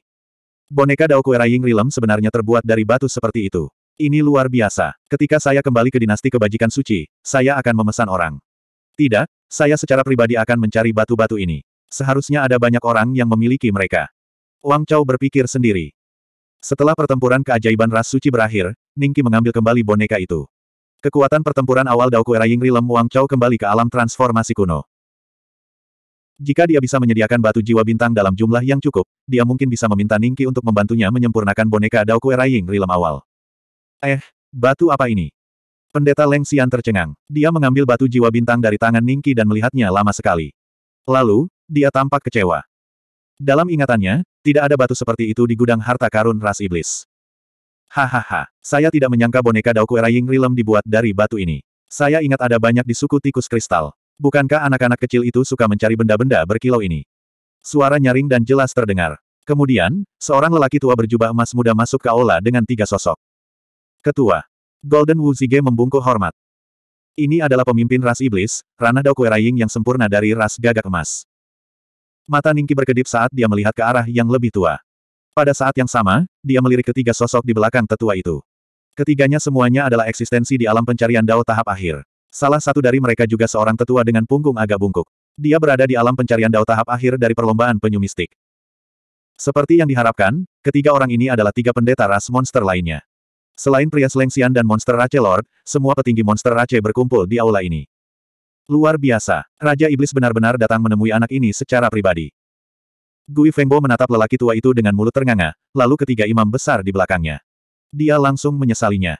Boneka Dao Raying Rilem sebenarnya terbuat dari batu seperti itu. Ini luar biasa. Ketika saya kembali ke dinasti kebajikan suci, saya akan memesan orang. Tidak, saya secara pribadi akan mencari batu-batu ini. Seharusnya ada banyak orang yang memiliki mereka. Wang Chao berpikir sendiri. Setelah pertempuran keajaiban ras suci berakhir, Ningki mengambil kembali boneka itu. Kekuatan pertempuran awal Dao Kuera Yingri Lem Wang Chao kembali ke alam transformasi kuno. Jika dia bisa menyediakan batu jiwa bintang dalam jumlah yang cukup, dia mungkin bisa meminta Ningki untuk membantunya menyempurnakan boneka Dao Kuera Yingri Lem awal. Eh, batu apa ini? Pendeta Leng Xian tercengang. Dia mengambil batu jiwa bintang dari tangan Ningki dan melihatnya lama sekali. Lalu, dia tampak kecewa. Dalam ingatannya, tidak ada batu seperti itu di gudang harta karun ras iblis. Hahaha, saya tidak menyangka boneka Daoku Era Ying Rilem dibuat dari batu ini. Saya ingat ada banyak di suku tikus kristal. Bukankah anak-anak kecil itu suka mencari benda-benda berkilau ini? Suara nyaring dan jelas terdengar. Kemudian, seorang lelaki tua berjubah emas muda masuk ke aula dengan tiga sosok. Ketua. Golden Wu Zige membungkuk hormat. Ini adalah pemimpin ras iblis, ranah Daoku Era Ying yang sempurna dari ras gagak emas. Mata Ningki berkedip saat dia melihat ke arah yang lebih tua. Pada saat yang sama, dia melirik ketiga sosok di belakang tetua itu. Ketiganya semuanya adalah eksistensi di alam pencarian Dao tahap akhir. Salah satu dari mereka juga seorang tetua dengan punggung agak bungkuk. Dia berada di alam pencarian Dao tahap akhir dari perlombaan penyu mistik. Seperti yang diharapkan, ketiga orang ini adalah tiga pendeta ras monster lainnya. Selain pria Slengsian dan monster Rache Lord, semua petinggi monster Rache berkumpul di aula ini. Luar biasa, Raja Iblis benar-benar datang menemui anak ini secara pribadi. Gui Fengbo menatap lelaki tua itu dengan mulut ternganga, lalu ketiga imam besar di belakangnya. Dia langsung menyesalinya.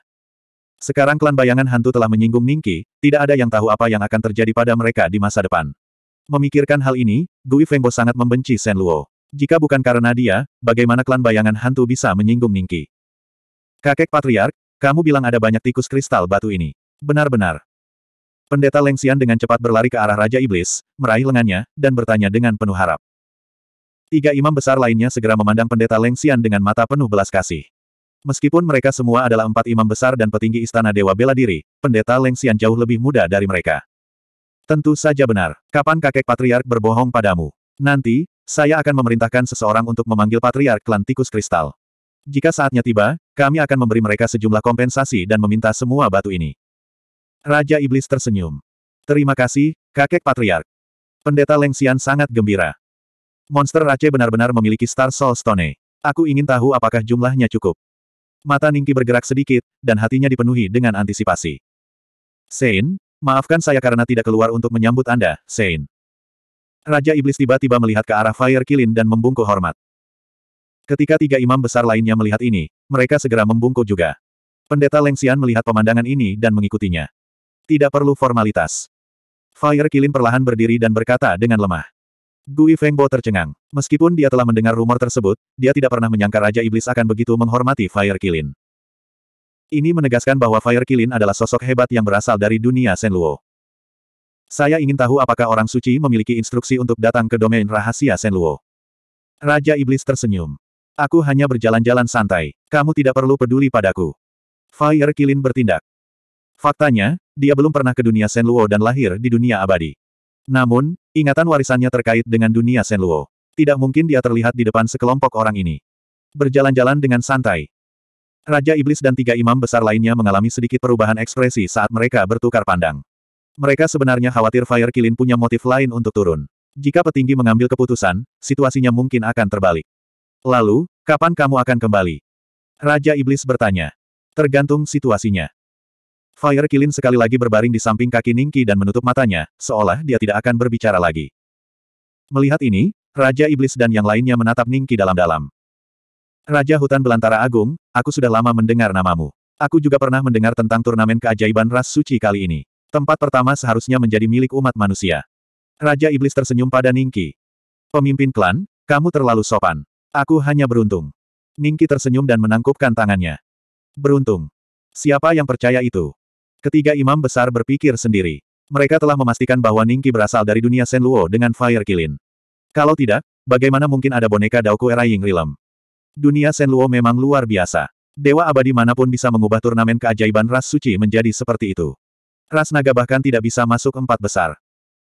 Sekarang klan bayangan hantu telah menyinggung Ningki, tidak ada yang tahu apa yang akan terjadi pada mereka di masa depan. Memikirkan hal ini, Gui Fengbo sangat membenci Shen Luo. Jika bukan karena dia, bagaimana klan bayangan hantu bisa menyinggung Ningki? Kakek Patriark, kamu bilang ada banyak tikus kristal batu ini. Benar-benar. Pendeta Lengsian dengan cepat berlari ke arah Raja Iblis, meraih lengannya, dan bertanya dengan penuh harap. Tiga imam besar lainnya segera memandang pendeta Lengsian dengan mata penuh belas kasih. Meskipun mereka semua adalah empat imam besar dan petinggi istana Dewa Bela Diri, pendeta Lengsian jauh lebih muda dari mereka. Tentu saja benar. Kapan kakek patriark berbohong padamu? Nanti, saya akan memerintahkan seseorang untuk memanggil patriark klan tikus kristal. Jika saatnya tiba, kami akan memberi mereka sejumlah kompensasi dan meminta semua batu ini. Raja Iblis tersenyum. Terima kasih, kakek patriark. Pendeta Lengsian sangat gembira. Monster Rache benar-benar memiliki Star Soul Stone. Aku ingin tahu apakah jumlahnya cukup. Mata Ningki bergerak sedikit, dan hatinya dipenuhi dengan antisipasi. Sein, maafkan saya karena tidak keluar untuk menyambut Anda, Sein. Raja Iblis tiba-tiba melihat ke arah Fire Kilin dan membungkuk hormat. Ketika tiga imam besar lainnya melihat ini, mereka segera membungkuk juga. Pendeta Lengsian melihat pemandangan ini dan mengikutinya. Tidak perlu formalitas. Fire Kilin perlahan berdiri dan berkata dengan lemah. Gui Fengbo tercengang. Meskipun dia telah mendengar rumor tersebut, dia tidak pernah menyangka Raja Iblis akan begitu menghormati Fire Kilin. Ini menegaskan bahwa Fire Kilin adalah sosok hebat yang berasal dari dunia Senluo. Saya ingin tahu apakah orang suci memiliki instruksi untuk datang ke domain rahasia Senluo. Raja Iblis tersenyum. Aku hanya berjalan-jalan santai. Kamu tidak perlu peduli padaku. Fire Kilin bertindak. Faktanya, dia belum pernah ke dunia Sen Luo dan lahir di dunia abadi. Namun, ingatan warisannya terkait dengan dunia Sen Luo. Tidak mungkin dia terlihat di depan sekelompok orang ini. Berjalan-jalan dengan santai. Raja Iblis dan tiga imam besar lainnya mengalami sedikit perubahan ekspresi saat mereka bertukar pandang. Mereka sebenarnya khawatir Fire Kilin punya motif lain untuk turun. Jika petinggi mengambil keputusan, situasinya mungkin akan terbalik. Lalu, kapan kamu akan kembali? Raja Iblis bertanya. Tergantung situasinya. Fire Kilin sekali lagi berbaring di samping kaki Ningki dan menutup matanya, seolah dia tidak akan berbicara lagi. Melihat ini, Raja Iblis dan yang lainnya menatap Ningki dalam-dalam. Raja Hutan Belantara Agung, aku sudah lama mendengar namamu. Aku juga pernah mendengar tentang turnamen keajaiban ras suci kali ini. Tempat pertama seharusnya menjadi milik umat manusia. Raja Iblis tersenyum pada Ningki. Pemimpin klan, kamu terlalu sopan. Aku hanya beruntung. Ningki tersenyum dan menangkupkan tangannya. Beruntung. Siapa yang percaya itu? Ketiga imam besar berpikir sendiri. Mereka telah memastikan bahwa Ningki berasal dari dunia Senluo dengan Fire Kilin. Kalau tidak, bagaimana mungkin ada boneka Daoku era Ying Rilem? Dunia Senluo memang luar biasa. Dewa abadi manapun bisa mengubah turnamen keajaiban ras suci menjadi seperti itu. Ras naga bahkan tidak bisa masuk empat besar.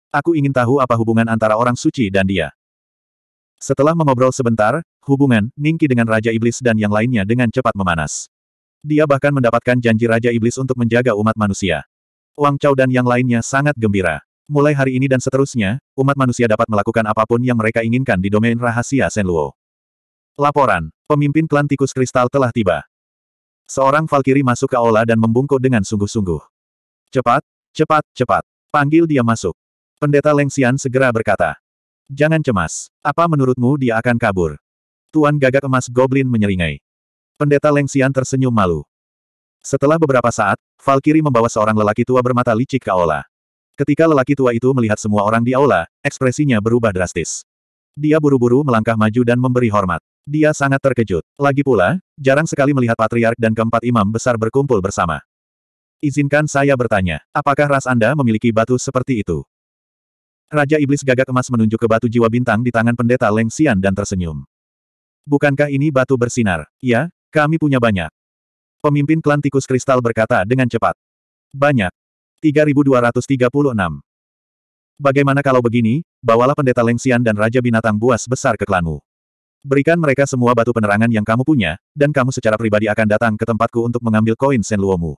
Aku ingin tahu apa hubungan antara orang suci dan dia. Setelah mengobrol sebentar, hubungan Ningki dengan Raja Iblis dan yang lainnya dengan cepat memanas. Dia bahkan mendapatkan janji Raja Iblis untuk menjaga umat manusia. Wang Chao dan yang lainnya sangat gembira. Mulai hari ini dan seterusnya, umat manusia dapat melakukan apapun yang mereka inginkan di domain rahasia Senluo. Laporan, pemimpin klan tikus kristal telah tiba. Seorang Valkyrie masuk ke aula dan membungkuk dengan sungguh-sungguh. Cepat, cepat, cepat. Panggil dia masuk. Pendeta Lengsian segera berkata. Jangan cemas. Apa menurutmu dia akan kabur? Tuan gagak emas Goblin menyeringai. Pendeta Lengsian tersenyum malu. Setelah beberapa saat, Valkyrie membawa seorang lelaki tua bermata licik ke aula. Ketika lelaki tua itu melihat semua orang di aula, ekspresinya berubah drastis. Dia buru-buru melangkah maju dan memberi hormat. Dia sangat terkejut. Lagi pula, jarang sekali melihat patriark dan keempat imam besar berkumpul bersama. Izinkan saya bertanya, apakah ras Anda memiliki batu seperti itu? Raja Iblis Gagak Emas menunjuk ke batu jiwa bintang di tangan pendeta Leng Xian dan tersenyum. Bukankah ini batu bersinar? Ya, kami punya banyak. Pemimpin klan tikus kristal berkata dengan cepat. Banyak. 3236. Bagaimana kalau begini, bawalah pendeta Lengsian dan Raja Binatang Buas besar ke klanmu. Berikan mereka semua batu penerangan yang kamu punya, dan kamu secara pribadi akan datang ke tempatku untuk mengambil koin Senluomu.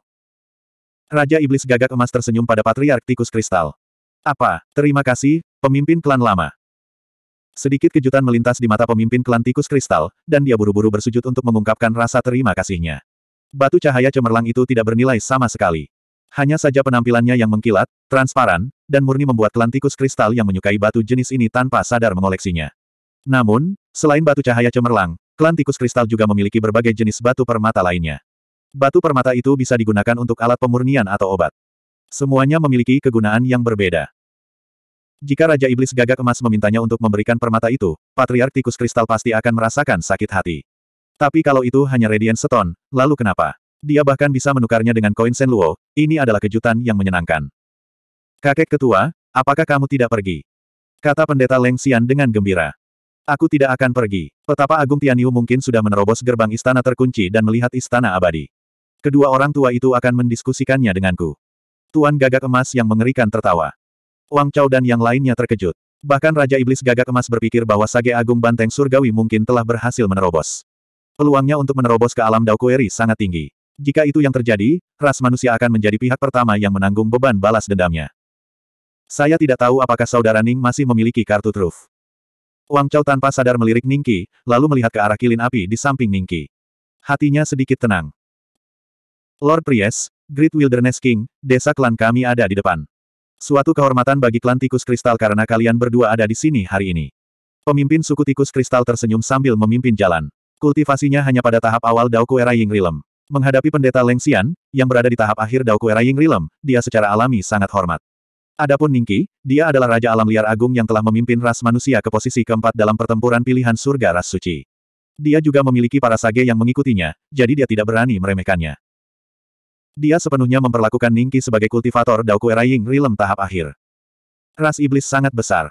Raja Iblis Gagak Emas tersenyum pada Patriark Tikus Kristal. Apa, terima kasih, pemimpin klan lama. Sedikit kejutan melintas di mata pemimpin klan tikus kristal, dan dia buru-buru bersujud untuk mengungkapkan rasa terima kasihnya. Batu cahaya cemerlang itu tidak bernilai sama sekali. Hanya saja penampilannya yang mengkilat, transparan, dan murni membuat klan tikus kristal yang menyukai batu jenis ini tanpa sadar mengoleksinya. Namun, selain batu cahaya cemerlang, klan tikus kristal juga memiliki berbagai jenis batu permata lainnya. Batu permata itu bisa digunakan untuk alat pemurnian atau obat. Semuanya memiliki kegunaan yang berbeda. Jika Raja Iblis Gagak Emas memintanya untuk memberikan permata itu, Patriark Tikus Kristal pasti akan merasakan sakit hati. Tapi kalau itu hanya Radiant Stone, lalu kenapa? Dia bahkan bisa menukarnya dengan koin Luo, ini adalah kejutan yang menyenangkan. Kakek ketua, apakah kamu tidak pergi? Kata pendeta Leng Xian dengan gembira. Aku tidak akan pergi. Petapa Agung Tianyu mungkin sudah menerobos gerbang istana terkunci dan melihat istana abadi. Kedua orang tua itu akan mendiskusikannya denganku. Tuan gagak emas yang mengerikan tertawa. Wang Chao dan yang lainnya terkejut. Bahkan Raja Iblis Gagak Emas berpikir bahwa Sage Agung Banteng Surgawi mungkin telah berhasil menerobos. Peluangnya untuk menerobos ke alam Daokueri sangat tinggi. Jika itu yang terjadi, ras manusia akan menjadi pihak pertama yang menanggung beban balas dendamnya. Saya tidak tahu apakah saudara Ning masih memiliki kartu truf. Wang Chao tanpa sadar melirik Ningki, lalu melihat ke arah kilin api di samping Ningki. Hatinya sedikit tenang. Lord Priest, Great Wilderness King, desa klan kami ada di depan. Suatu kehormatan bagi klan tikus kristal karena kalian berdua ada di sini hari ini. Pemimpin suku tikus kristal tersenyum sambil memimpin jalan. Kultivasinya hanya pada tahap awal Daoku Era Ying Rilem. Menghadapi pendeta Lengxian, yang berada di tahap akhir Daoku Era Ying Rilem, dia secara alami sangat hormat. Adapun Ningki, dia adalah Raja Alam Liar Agung yang telah memimpin ras manusia ke posisi keempat dalam pertempuran pilihan surga ras suci. Dia juga memiliki para sage yang mengikutinya, jadi dia tidak berani meremehkannya. Dia sepenuhnya memperlakukan Ningki sebagai kultivator Daoku era Ying Rilem tahap akhir. Ras iblis sangat besar.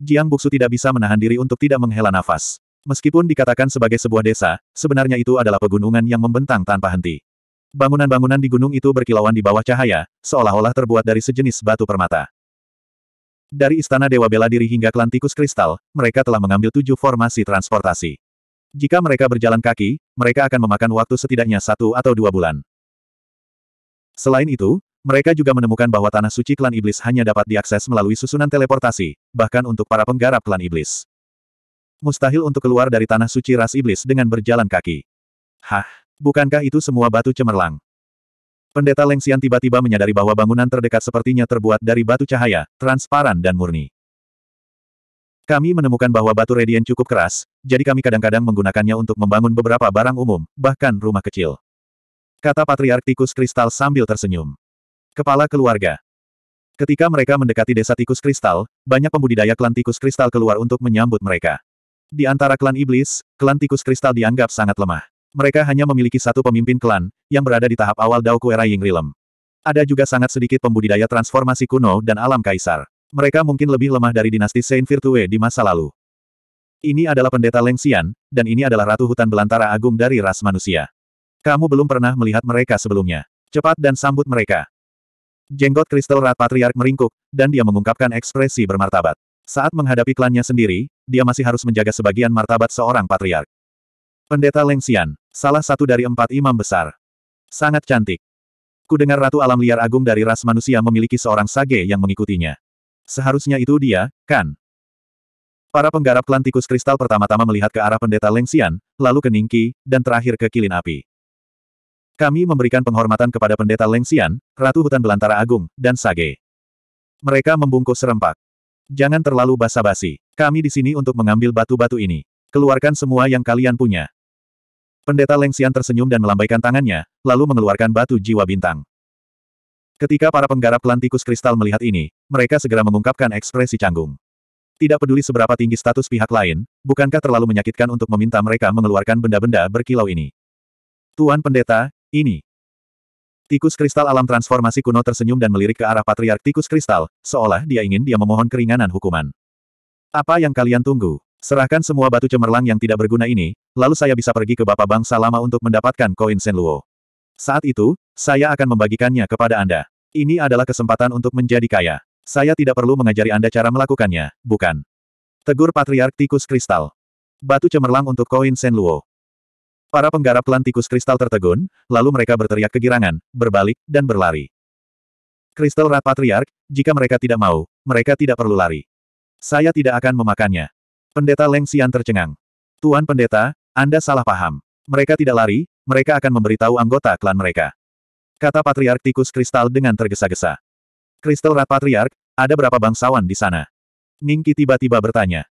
Jiang Buksu tidak bisa menahan diri untuk tidak menghela nafas. Meskipun dikatakan sebagai sebuah desa, sebenarnya itu adalah pegunungan yang membentang tanpa henti. Bangunan-bangunan di gunung itu berkilauan di bawah cahaya, seolah-olah terbuat dari sejenis batu permata. Dari Istana Dewa Bela Diri hingga klan tikus kristal, mereka telah mengambil tujuh formasi transportasi. Jika mereka berjalan kaki, mereka akan memakan waktu setidaknya satu atau dua bulan. Selain itu, mereka juga menemukan bahwa tanah suci klan iblis hanya dapat diakses melalui susunan teleportasi, bahkan untuk para penggarap klan iblis. Mustahil untuk keluar dari tanah suci ras iblis dengan berjalan kaki. Hah, bukankah itu semua batu cemerlang? Pendeta Lengsian tiba-tiba menyadari bahwa bangunan terdekat sepertinya terbuat dari batu cahaya, transparan dan murni. Kami menemukan bahwa batu radian cukup keras, jadi kami kadang-kadang menggunakannya untuk membangun beberapa barang umum, bahkan rumah kecil. Kata Patriark Tikus Kristal sambil tersenyum. Kepala keluarga. Ketika mereka mendekati desa Tikus Kristal, banyak pembudidaya klan Tikus Kristal keluar untuk menyambut mereka. Di antara klan iblis, klan Tikus Kristal dianggap sangat lemah. Mereka hanya memiliki satu pemimpin klan, yang berada di tahap awal Kuera era Rilem. Ada juga sangat sedikit pembudidaya transformasi kuno dan alam kaisar. Mereka mungkin lebih lemah dari dinasti Saint Virtue di masa lalu. Ini adalah pendeta Lengsian, dan ini adalah ratu hutan belantara agung dari ras manusia. Kamu belum pernah melihat mereka sebelumnya. Cepat dan sambut mereka. Jenggot kristal Rat Patriark meringkuk, dan dia mengungkapkan ekspresi bermartabat. Saat menghadapi klannya sendiri, dia masih harus menjaga sebagian martabat seorang patriark. Pendeta Lengsian, salah satu dari empat imam besar. Sangat cantik. Ku dengar Ratu Alam Liar Agung dari ras manusia memiliki seorang sage yang mengikutinya. Seharusnya itu dia, kan? Para penggarap klan tikus kristal pertama-tama melihat ke arah pendeta Lengsian, lalu ke Ningki, dan terakhir ke kilin api. Kami memberikan penghormatan kepada pendeta Lengsian, Ratu Hutan Belantara Agung, dan Sage. Mereka membungkuk serempak. Jangan terlalu basa-basi. Kami di sini untuk mengambil batu-batu ini. Keluarkan semua yang kalian punya. Pendeta Lengsian tersenyum dan melambaikan tangannya, lalu mengeluarkan batu jiwa bintang. Ketika para penggarap klan tikus kristal melihat ini, mereka segera mengungkapkan ekspresi canggung. Tidak peduli seberapa tinggi status pihak lain, bukankah terlalu menyakitkan untuk meminta mereka mengeluarkan benda-benda berkilau ini. Tuan Pendeta, ini. Tikus kristal alam transformasi kuno tersenyum dan melirik ke arah patriark tikus kristal, seolah dia ingin dia memohon keringanan hukuman. Apa yang kalian tunggu? Serahkan semua batu cemerlang yang tidak berguna ini, lalu saya bisa pergi ke Bapak Bangsa Lama untuk mendapatkan koin Senluo. Saat itu, saya akan membagikannya kepada Anda. Ini adalah kesempatan untuk menjadi kaya. Saya tidak perlu mengajari Anda cara melakukannya, bukan? Tegur Patriark Tikus Kristal. Batu cemerlang untuk koin Senluo. Para penggarap klan tikus kristal tertegun, lalu mereka berteriak kegirangan, berbalik, dan berlari. Kristal Rat Patriark, jika mereka tidak mau, mereka tidak perlu lari. Saya tidak akan memakannya. Pendeta Leng Xian tercengang. Tuan Pendeta, Anda salah paham. Mereka tidak lari, mereka akan memberitahu anggota klan mereka. Kata Patriark Tikus Kristal dengan tergesa-gesa. Kristal Rat Patriark, ada berapa bangsawan di sana? Ningki tiba-tiba bertanya.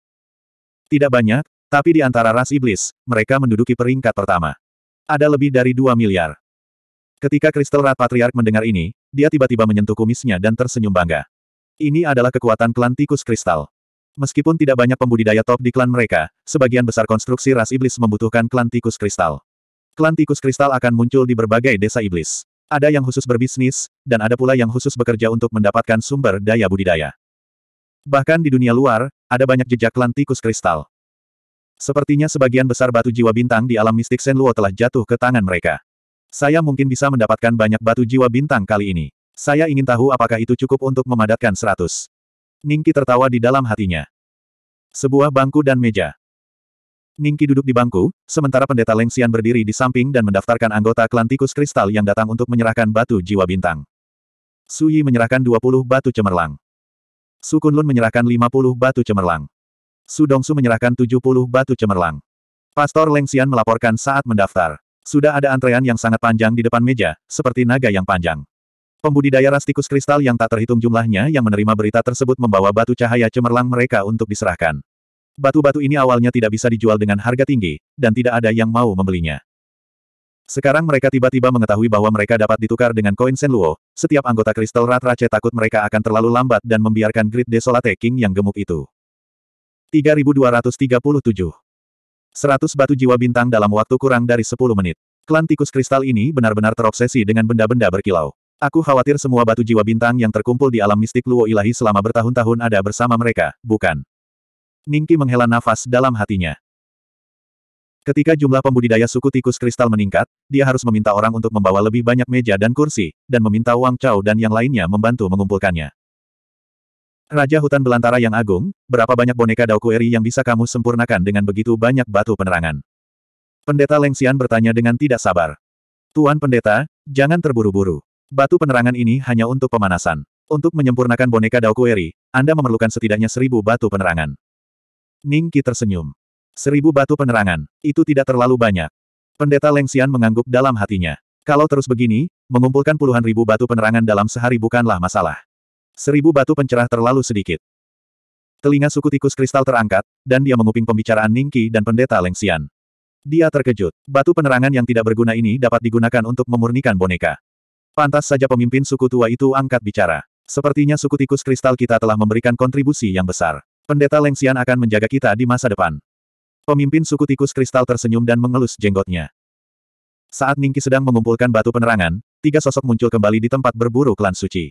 Tidak banyak, tapi di antara ras iblis, mereka menduduki peringkat pertama. Ada lebih dari dua miliar. Ketika Kristal Rat Patriark mendengar ini, dia tiba-tiba menyentuh kumisnya dan tersenyum bangga. Ini adalah kekuatan klan tikus kristal. Meskipun tidak banyak pembudidaya top di klan mereka, sebagian besar konstruksi ras iblis membutuhkan klan tikus kristal. Klan tikus kristal akan muncul di berbagai desa iblis. Ada yang khusus berbisnis, dan ada pula yang khusus bekerja untuk mendapatkan sumber daya budidaya. Bahkan di dunia luar, ada banyak jejak klan tikus kristal. Sepertinya sebagian besar batu jiwa bintang di alam mistik Senluo telah jatuh ke tangan mereka. Saya mungkin bisa mendapatkan banyak batu jiwa bintang kali ini. Saya ingin tahu apakah itu cukup untuk memadatkan seratus. Ningki tertawa di dalam hatinya. Sebuah bangku dan meja. Ningki duduk di bangku, sementara pendeta Lengsian berdiri di samping dan mendaftarkan anggota klan tikus kristal yang datang untuk menyerahkan batu jiwa bintang. Suyi menyerahkan 20 batu cemerlang. Sukunlun menyerahkan 50 batu cemerlang. Su Dongsu menyerahkan 70 batu cemerlang. Pastor Leng Xian melaporkan saat mendaftar. Sudah ada antrean yang sangat panjang di depan meja, seperti naga yang panjang. Pembudidaya rastikus kristal yang tak terhitung jumlahnya yang menerima berita tersebut membawa batu cahaya cemerlang mereka untuk diserahkan. Batu-batu ini awalnya tidak bisa dijual dengan harga tinggi, dan tidak ada yang mau membelinya. Sekarang mereka tiba-tiba mengetahui bahwa mereka dapat ditukar dengan koin Senluo, setiap anggota kristal Rat Race takut mereka akan terlalu lambat dan membiarkan Grid Desolate King yang gemuk itu. 3237. 100 batu jiwa bintang dalam waktu kurang dari 10 menit. Klan tikus kristal ini benar-benar terobsesi dengan benda-benda berkilau. Aku khawatir semua batu jiwa bintang yang terkumpul di alam mistik Luo Ilahi selama bertahun-tahun ada bersama mereka, bukan? Ningki menghela nafas dalam hatinya. Ketika jumlah pembudidaya suku tikus kristal meningkat, dia harus meminta orang untuk membawa lebih banyak meja dan kursi, dan meminta Wang Chao dan yang lainnya membantu mengumpulkannya. Raja hutan belantara yang agung, berapa banyak boneka Daokueri yang bisa kamu sempurnakan dengan begitu banyak batu penerangan? Pendeta Lengsian bertanya dengan tidak sabar. Tuan Pendeta, jangan terburu-buru. Batu penerangan ini hanya untuk pemanasan. Untuk menyempurnakan boneka Daokueri, Anda memerlukan setidaknya seribu batu penerangan. Ningki tersenyum. Seribu batu penerangan, itu tidak terlalu banyak. Pendeta Lengsian mengangguk dalam hatinya. Kalau terus begini, mengumpulkan puluhan ribu batu penerangan dalam sehari bukanlah masalah. Seribu batu pencerah terlalu sedikit. Telinga suku tikus kristal terangkat, dan dia menguping pembicaraan Ningki dan pendeta Lengsian. Dia terkejut. Batu penerangan yang tidak berguna ini dapat digunakan untuk memurnikan boneka. Pantas saja pemimpin suku tua itu angkat bicara. Sepertinya suku tikus kristal kita telah memberikan kontribusi yang besar. Pendeta Lengsian akan menjaga kita di masa depan. Pemimpin suku tikus kristal tersenyum dan mengelus jenggotnya. Saat Ningki sedang mengumpulkan batu penerangan, tiga sosok muncul kembali di tempat berburu klan suci.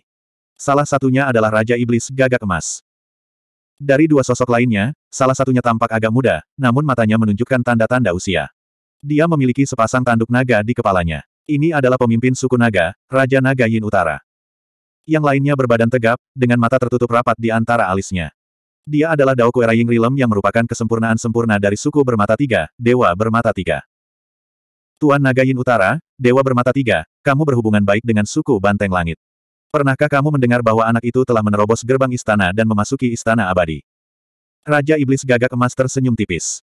Salah satunya adalah Raja Iblis Gagak Emas. Dari dua sosok lainnya, salah satunya tampak agak muda, namun matanya menunjukkan tanda-tanda usia. Dia memiliki sepasang tanduk naga di kepalanya. Ini adalah pemimpin suku naga, Raja Naga Yin Utara. Yang lainnya berbadan tegap, dengan mata tertutup rapat di antara alisnya. Dia adalah Dao Ying Rilem yang merupakan kesempurnaan sempurna dari suku bermata tiga, Dewa bermata tiga. Tuan Naga Yin Utara, Dewa bermata tiga, kamu berhubungan baik dengan suku Banteng Langit. Pernahkah kamu mendengar bahwa anak itu telah menerobos gerbang istana dan memasuki istana abadi? Raja Iblis Gagak Emas tersenyum tipis.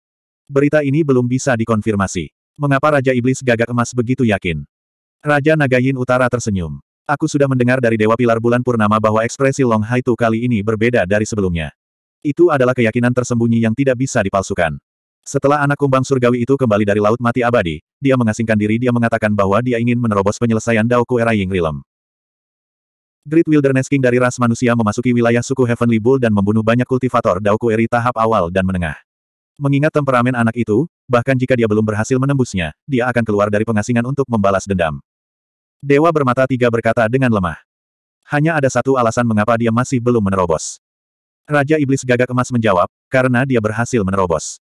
Berita ini belum bisa dikonfirmasi. Mengapa Raja Iblis Gagak Emas begitu yakin? Raja Nagayin Utara tersenyum. Aku sudah mendengar dari Dewa Pilar Bulan Purnama bahwa ekspresi Long Haitu kali ini berbeda dari sebelumnya. Itu adalah keyakinan tersembunyi yang tidak bisa dipalsukan. Setelah anak kumbang surgawi itu kembali dari Laut Mati Abadi, dia mengasingkan diri dia mengatakan bahwa dia ingin menerobos penyelesaian Dao Kuera Ying Rilem. Great Wilderness King dari ras manusia memasuki wilayah suku Heavenly Bull dan membunuh banyak kultivator Daokueri tahap awal dan menengah. Mengingat temperamen anak itu, bahkan jika dia belum berhasil menembusnya, dia akan keluar dari pengasingan untuk membalas dendam. Dewa bermata tiga berkata dengan lemah. Hanya ada satu alasan mengapa dia masih belum menerobos. Raja Iblis Gagak Emas menjawab, karena dia berhasil menerobos.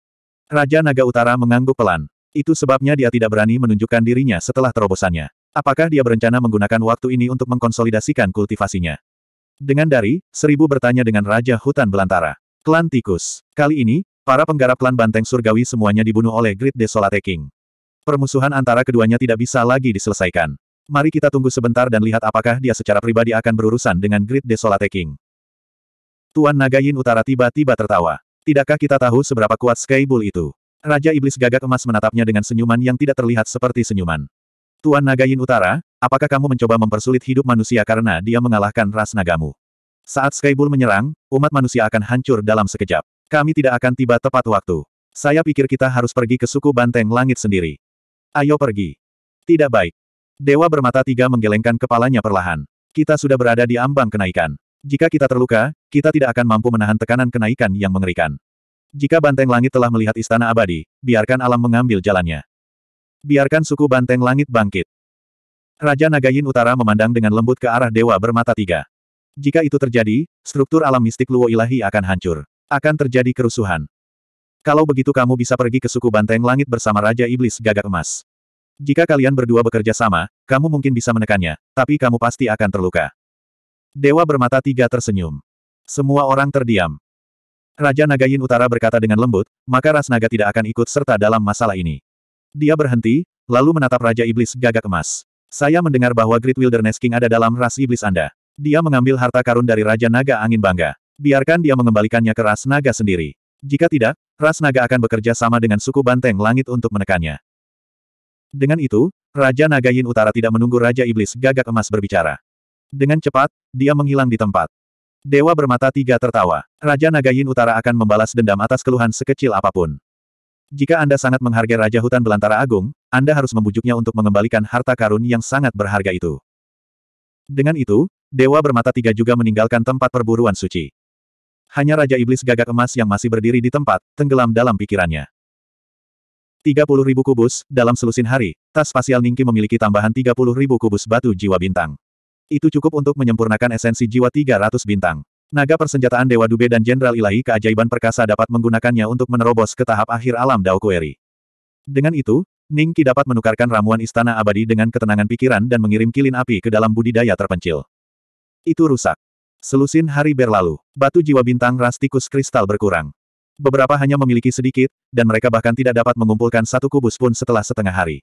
Raja Naga Utara mengangguk pelan. Itu sebabnya dia tidak berani menunjukkan dirinya setelah terobosannya. Apakah dia berencana menggunakan waktu ini untuk mengkonsolidasikan kultivasinya? Dengan dari, seribu bertanya dengan Raja Hutan Belantara. Klan Tikus. Kali ini, para penggarap klan Banteng Surgawi semuanya dibunuh oleh Grid Desolate King. Permusuhan antara keduanya tidak bisa lagi diselesaikan. Mari kita tunggu sebentar dan lihat apakah dia secara pribadi akan berurusan dengan Grid Desolate King. Tuan Nagayin Utara tiba-tiba tertawa. Tidakkah kita tahu seberapa kuat Skybull itu? Raja Iblis Gagak Emas menatapnya dengan senyuman yang tidak terlihat seperti senyuman. Tuan Nagain Utara, apakah kamu mencoba mempersulit hidup manusia karena dia mengalahkan ras nagamu? Saat Skybull menyerang, umat manusia akan hancur dalam sekejap. Kami tidak akan tiba tepat waktu. Saya pikir kita harus pergi ke suku banteng langit sendiri. Ayo pergi. Tidak baik. Dewa bermata tiga menggelengkan kepalanya perlahan. Kita sudah berada di ambang kenaikan. Jika kita terluka, kita tidak akan mampu menahan tekanan kenaikan yang mengerikan. Jika banteng langit telah melihat istana abadi, biarkan alam mengambil jalannya. Biarkan suku Banteng Langit bangkit. Raja Nagayin Utara memandang dengan lembut ke arah Dewa Bermata Tiga. Jika itu terjadi, struktur alam mistik Luo Ilahi akan hancur. Akan terjadi kerusuhan. Kalau begitu kamu bisa pergi ke suku Banteng Langit bersama Raja Iblis Gagak Emas. Jika kalian berdua bekerja sama, kamu mungkin bisa menekannya, tapi kamu pasti akan terluka. Dewa Bermata Tiga tersenyum. Semua orang terdiam. Raja Nagayin Utara berkata dengan lembut, maka Ras Naga tidak akan ikut serta dalam masalah ini. Dia berhenti, lalu menatap Raja Iblis gagak emas. Saya mendengar bahwa Great Wilderness King ada dalam ras iblis Anda. Dia mengambil harta karun dari Raja Naga Angin Bangga. Biarkan dia mengembalikannya ke ras naga sendiri. Jika tidak, ras naga akan bekerja sama dengan suku Banteng Langit untuk menekannya. Dengan itu, Raja Naga Yin Utara tidak menunggu Raja Iblis gagak emas berbicara. Dengan cepat, dia menghilang di tempat. Dewa bermata tiga tertawa. Raja Naga Yin Utara akan membalas dendam atas keluhan sekecil apapun. Jika Anda sangat menghargai Raja Hutan Belantara Agung, Anda harus membujuknya untuk mengembalikan harta karun yang sangat berharga itu. Dengan itu, Dewa Bermata Tiga juga meninggalkan tempat perburuan suci. Hanya Raja Iblis Gagak Emas yang masih berdiri di tempat, tenggelam dalam pikirannya. ribu kubus, dalam selusin hari, tas spasial Ningki memiliki tambahan ribu kubus batu jiwa bintang. Itu cukup untuk menyempurnakan esensi jiwa 300 bintang. Naga persenjataan Dewa Dube dan Jenderal Ilahi keajaiban perkasa dapat menggunakannya untuk menerobos ke tahap akhir alam Dao Kueri. Dengan itu, Ningki dapat menukarkan ramuan istana abadi dengan ketenangan pikiran dan mengirim kilin api ke dalam budidaya terpencil. Itu rusak. Selusin hari berlalu, batu jiwa bintang rastikus kristal berkurang. Beberapa hanya memiliki sedikit, dan mereka bahkan tidak dapat mengumpulkan satu kubus pun setelah setengah hari.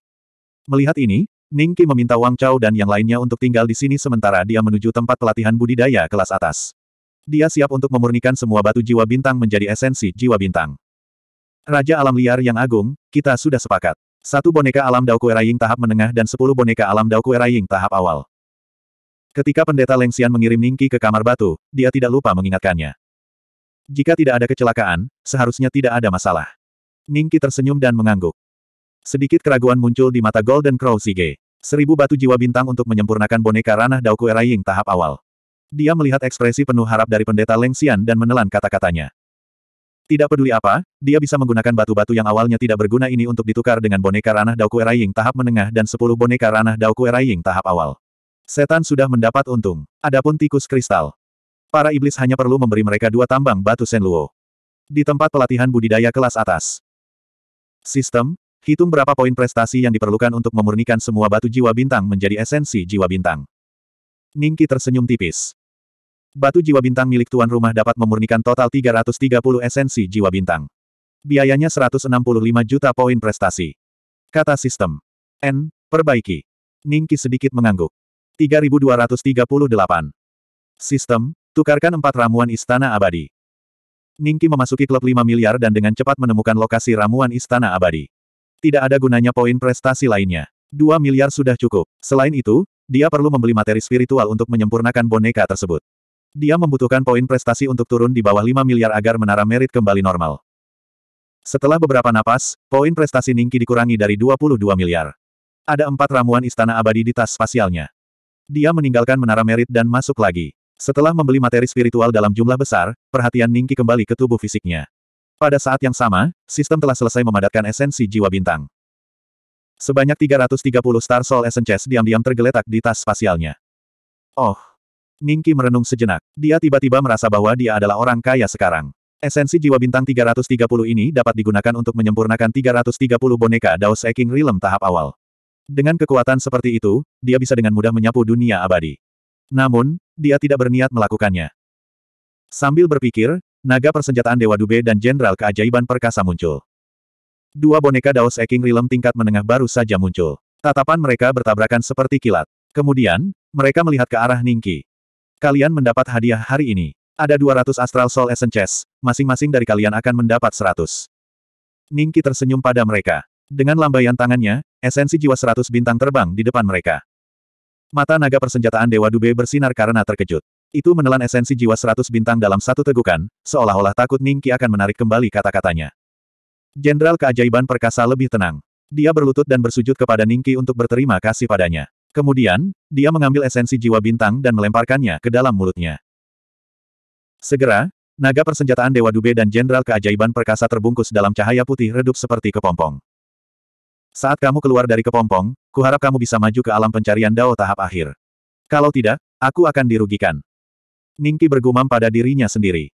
Melihat ini, Ningki meminta Wang Chao dan yang lainnya untuk tinggal di sini sementara dia menuju tempat pelatihan budidaya kelas atas. Dia siap untuk memurnikan semua batu jiwa bintang menjadi esensi jiwa bintang. Raja alam liar yang agung, kita sudah sepakat. Satu boneka alam Dao Kueraying tahap menengah dan sepuluh boneka alam Dao Kueraying tahap awal. Ketika pendeta Lengsian mengirim Ningki ke kamar batu, dia tidak lupa mengingatkannya. Jika tidak ada kecelakaan, seharusnya tidak ada masalah. Ningki tersenyum dan mengangguk. Sedikit keraguan muncul di mata Golden Crow Sige. Seribu batu jiwa bintang untuk menyempurnakan boneka ranah Dao Kueraying tahap awal. Dia melihat ekspresi penuh harap dari pendeta Leng Xian dan menelan kata-katanya. Tidak peduli apa, dia bisa menggunakan batu-batu yang awalnya tidak berguna ini untuk ditukar dengan boneka ranah Daoku Eraying tahap menengah dan 10 boneka ranah Daoku Eraying tahap awal. Setan sudah mendapat untung. Adapun tikus kristal. Para iblis hanya perlu memberi mereka dua tambang batu Senluo. Di tempat pelatihan budidaya kelas atas. Sistem, hitung berapa poin prestasi yang diperlukan untuk memurnikan semua batu jiwa bintang menjadi esensi jiwa bintang. Ningki tersenyum tipis. Batu jiwa bintang milik tuan rumah dapat memurnikan total 330 esensi jiwa bintang. Biayanya 165 juta poin prestasi. Kata sistem. N, perbaiki. Ningki sedikit mengangguk. 3238. Sistem, tukarkan empat ramuan istana abadi. Ningki memasuki klub 5 miliar dan dengan cepat menemukan lokasi ramuan istana abadi. Tidak ada gunanya poin prestasi lainnya. 2 miliar sudah cukup. Selain itu, dia perlu membeli materi spiritual untuk menyempurnakan boneka tersebut. Dia membutuhkan poin prestasi untuk turun di bawah 5 miliar agar menara merit kembali normal. Setelah beberapa napas, poin prestasi Ningki dikurangi dari 22 miliar. Ada empat ramuan istana abadi di tas spasialnya. Dia meninggalkan menara merit dan masuk lagi. Setelah membeli materi spiritual dalam jumlah besar, perhatian Ningki kembali ke tubuh fisiknya. Pada saat yang sama, sistem telah selesai memadatkan esensi jiwa bintang. Sebanyak 330 Star Soul Essences diam-diam tergeletak di tas spasialnya. Oh, Ningki merenung sejenak. Dia tiba-tiba merasa bahwa dia adalah orang kaya sekarang. Esensi jiwa bintang 330 ini dapat digunakan untuk menyempurnakan 330 boneka Daos Eking Realm tahap awal. Dengan kekuatan seperti itu, dia bisa dengan mudah menyapu dunia abadi. Namun, dia tidak berniat melakukannya. Sambil berpikir, naga persenjataan Dewa Dube dan Jenderal Keajaiban Perkasa muncul. Dua boneka Daos Eking Realm tingkat menengah baru saja muncul. Tatapan mereka bertabrakan seperti kilat. Kemudian, mereka melihat ke arah Ningki. Kalian mendapat hadiah hari ini. Ada 200 Astral Soul Chest, masing-masing dari kalian akan mendapat 100. Ningki tersenyum pada mereka. Dengan lambaian tangannya, esensi jiwa 100 bintang terbang di depan mereka. Mata naga persenjataan Dewa Dube bersinar karena terkejut. Itu menelan esensi jiwa 100 bintang dalam satu tegukan, seolah-olah takut Ningki akan menarik kembali kata-katanya. Jenderal keajaiban perkasa lebih tenang. Dia berlutut dan bersujud kepada Ningki untuk berterima kasih padanya. Kemudian, dia mengambil esensi jiwa bintang dan melemparkannya ke dalam mulutnya. Segera, naga persenjataan Dewa Dube dan Jenderal Keajaiban Perkasa terbungkus dalam cahaya putih redup seperti kepompong. Saat kamu keluar dari kepompong, kuharap kamu bisa maju ke alam pencarian Dao tahap akhir. Kalau tidak, aku akan dirugikan. Ningki bergumam pada dirinya sendiri.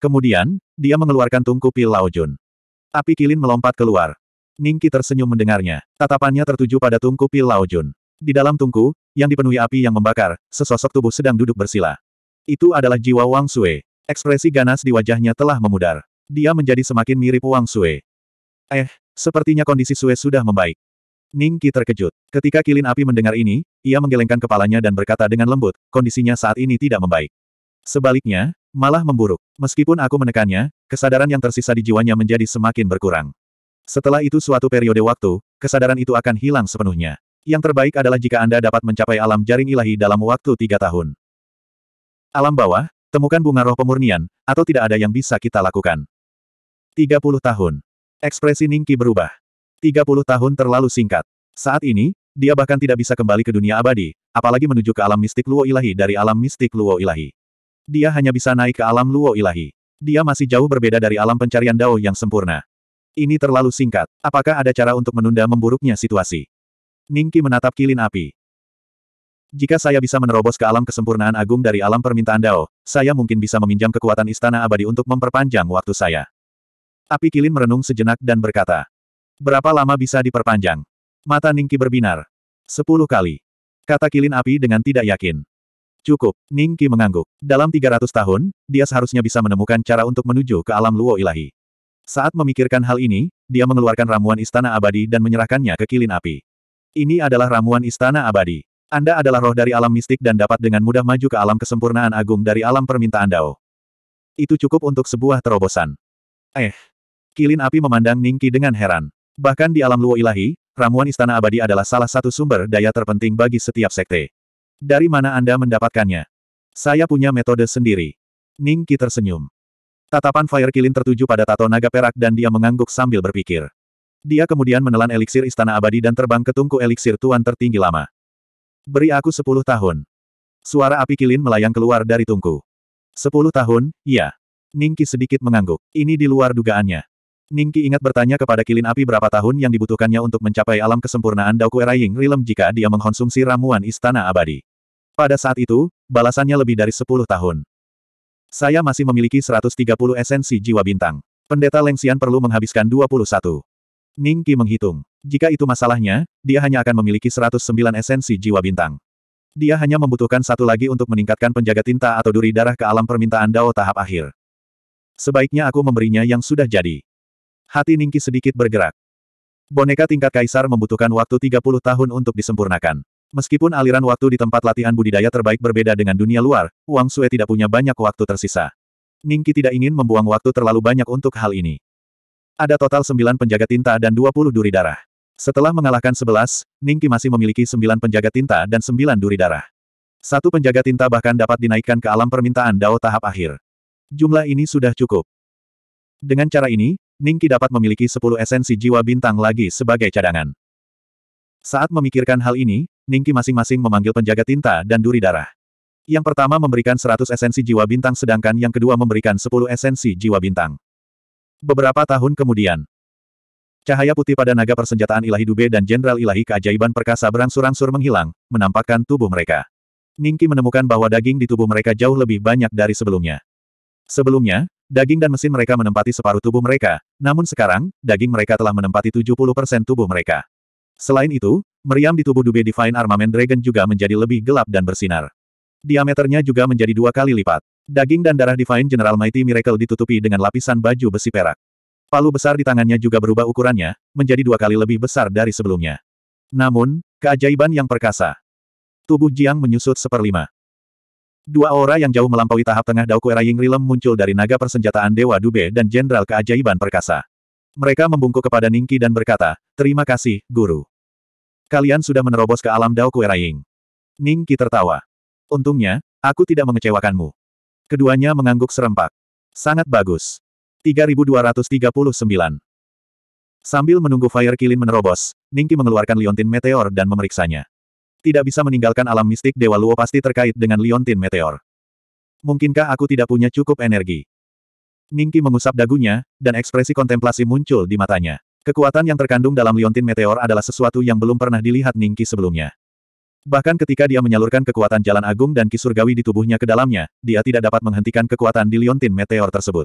Kemudian, dia mengeluarkan tungku pil Laojun. Api kilin melompat keluar. Ningki tersenyum mendengarnya. Tatapannya tertuju pada tungku pil Laojun. Di dalam tungku, yang dipenuhi api yang membakar, sesosok tubuh sedang duduk bersila. Itu adalah jiwa Wang Sue. Ekspresi ganas di wajahnya telah memudar. Dia menjadi semakin mirip Wang Sue. Eh, sepertinya kondisi Sue sudah membaik. Ning Qi terkejut. Ketika kilin api mendengar ini, ia menggelengkan kepalanya dan berkata dengan lembut, kondisinya saat ini tidak membaik. Sebaliknya, malah memburuk. Meskipun aku menekannya, kesadaran yang tersisa di jiwanya menjadi semakin berkurang. Setelah itu suatu periode waktu, kesadaran itu akan hilang sepenuhnya. Yang terbaik adalah jika Anda dapat mencapai alam jaring ilahi dalam waktu tiga tahun. Alam bawah, temukan bunga roh pemurnian, atau tidak ada yang bisa kita lakukan. 30 tahun. Ekspresi Ningki berubah. 30 tahun terlalu singkat. Saat ini, dia bahkan tidak bisa kembali ke dunia abadi, apalagi menuju ke alam mistik Luo Ilahi dari alam mistik Luo Ilahi. Dia hanya bisa naik ke alam Luo Ilahi. Dia masih jauh berbeda dari alam pencarian Dao yang sempurna. Ini terlalu singkat. Apakah ada cara untuk menunda memburuknya situasi? Ningki menatap kilin api. Jika saya bisa menerobos ke alam kesempurnaan agung dari alam permintaan Dao, saya mungkin bisa meminjam kekuatan istana abadi untuk memperpanjang waktu saya. Api kilin merenung sejenak dan berkata, Berapa lama bisa diperpanjang? Mata Ningki berbinar. Sepuluh kali. Kata kilin api dengan tidak yakin. Cukup, Ningki mengangguk. Dalam 300 tahun, dia seharusnya bisa menemukan cara untuk menuju ke alam luo ilahi. Saat memikirkan hal ini, dia mengeluarkan ramuan istana abadi dan menyerahkannya ke kilin api. Ini adalah ramuan istana abadi. Anda adalah roh dari alam mistik dan dapat dengan mudah maju ke alam kesempurnaan agung dari alam permintaan Dao. Itu cukup untuk sebuah terobosan. Eh. Kilin api memandang Ningki dengan heran. Bahkan di alam luo ilahi, ramuan istana abadi adalah salah satu sumber daya terpenting bagi setiap sekte. Dari mana Anda mendapatkannya? Saya punya metode sendiri. Ningki tersenyum. Tatapan Fire Kilin tertuju pada tato naga perak dan dia mengangguk sambil berpikir. Dia kemudian menelan eliksir istana abadi dan terbang ke tungku eliksir tuan tertinggi lama. Beri aku sepuluh tahun. Suara api kilin melayang keluar dari tungku. Sepuluh tahun, iya. Ningki sedikit mengangguk. Ini di luar dugaannya. Ningki ingat bertanya kepada kilin api berapa tahun yang dibutuhkannya untuk mencapai alam kesempurnaan Daoku Eraying Rilem jika dia mengkonsumsi ramuan istana abadi. Pada saat itu, balasannya lebih dari sepuluh tahun. Saya masih memiliki 130 esensi jiwa bintang. Pendeta Lengsian perlu menghabiskan 21. Ning Qi menghitung. Jika itu masalahnya, dia hanya akan memiliki 109 esensi jiwa bintang. Dia hanya membutuhkan satu lagi untuk meningkatkan penjaga tinta atau duri darah ke alam permintaan Dao tahap akhir. Sebaiknya aku memberinya yang sudah jadi. Hati Qi sedikit bergerak. Boneka tingkat kaisar membutuhkan waktu 30 tahun untuk disempurnakan. Meskipun aliran waktu di tempat latihan budidaya terbaik berbeda dengan dunia luar, Wang Sue tidak punya banyak waktu tersisa. Ningki tidak ingin membuang waktu terlalu banyak untuk hal ini. Ada total 9 penjaga tinta dan 20 duri darah. Setelah mengalahkan sebelas, Ningki masih memiliki 9 penjaga tinta dan 9 duri darah. Satu penjaga tinta bahkan dapat dinaikkan ke alam permintaan Dao tahap akhir. Jumlah ini sudah cukup. Dengan cara ini, Ningki dapat memiliki sepuluh esensi jiwa bintang lagi sebagai cadangan. Saat memikirkan hal ini, Ningki masing-masing memanggil penjaga tinta dan duri darah. Yang pertama memberikan seratus esensi jiwa bintang sedangkan yang kedua memberikan sepuluh esensi jiwa bintang. Beberapa tahun kemudian, cahaya putih pada naga persenjataan ilahi Dube dan Jenderal Ilahi Keajaiban Perkasa berangsur-angsur menghilang, menampakkan tubuh mereka. Ningki menemukan bahwa daging di tubuh mereka jauh lebih banyak dari sebelumnya. Sebelumnya, daging dan mesin mereka menempati separuh tubuh mereka, namun sekarang, daging mereka telah menempati 70% tubuh mereka. Selain itu, meriam di tubuh Dube Divine Armament Dragon juga menjadi lebih gelap dan bersinar. Diameternya juga menjadi dua kali lipat. Daging dan darah Divine General Mighty Miracle ditutupi dengan lapisan baju besi perak. Palu besar di tangannya juga berubah ukurannya, menjadi dua kali lebih besar dari sebelumnya. Namun, keajaiban yang perkasa. Tubuh Jiang menyusut seperlima. Dua aura yang jauh melampaui tahap tengah Dao Kuera Ying Rilem muncul dari naga persenjataan Dewa Dube dan Jenderal Keajaiban Perkasa. Mereka membungkuk kepada Ningki dan berkata, Terima kasih, Guru. Kalian sudah menerobos ke alam Dao Kuera Ying. Ningki tertawa. Untungnya, aku tidak mengecewakanmu. Keduanya mengangguk serempak. Sangat bagus. 3239. Sambil menunggu Fire Kilin menerobos, Ningki mengeluarkan liontin meteor dan memeriksanya. Tidak bisa meninggalkan alam mistik Dewa Luo pasti terkait dengan liontin meteor. Mungkinkah aku tidak punya cukup energi? Ningki mengusap dagunya, dan ekspresi kontemplasi muncul di matanya. Kekuatan yang terkandung dalam liontin meteor adalah sesuatu yang belum pernah dilihat Ningki sebelumnya. Bahkan ketika dia menyalurkan kekuatan jalan agung dan kisurgawi di tubuhnya ke dalamnya, dia tidak dapat menghentikan kekuatan di liontin meteor tersebut.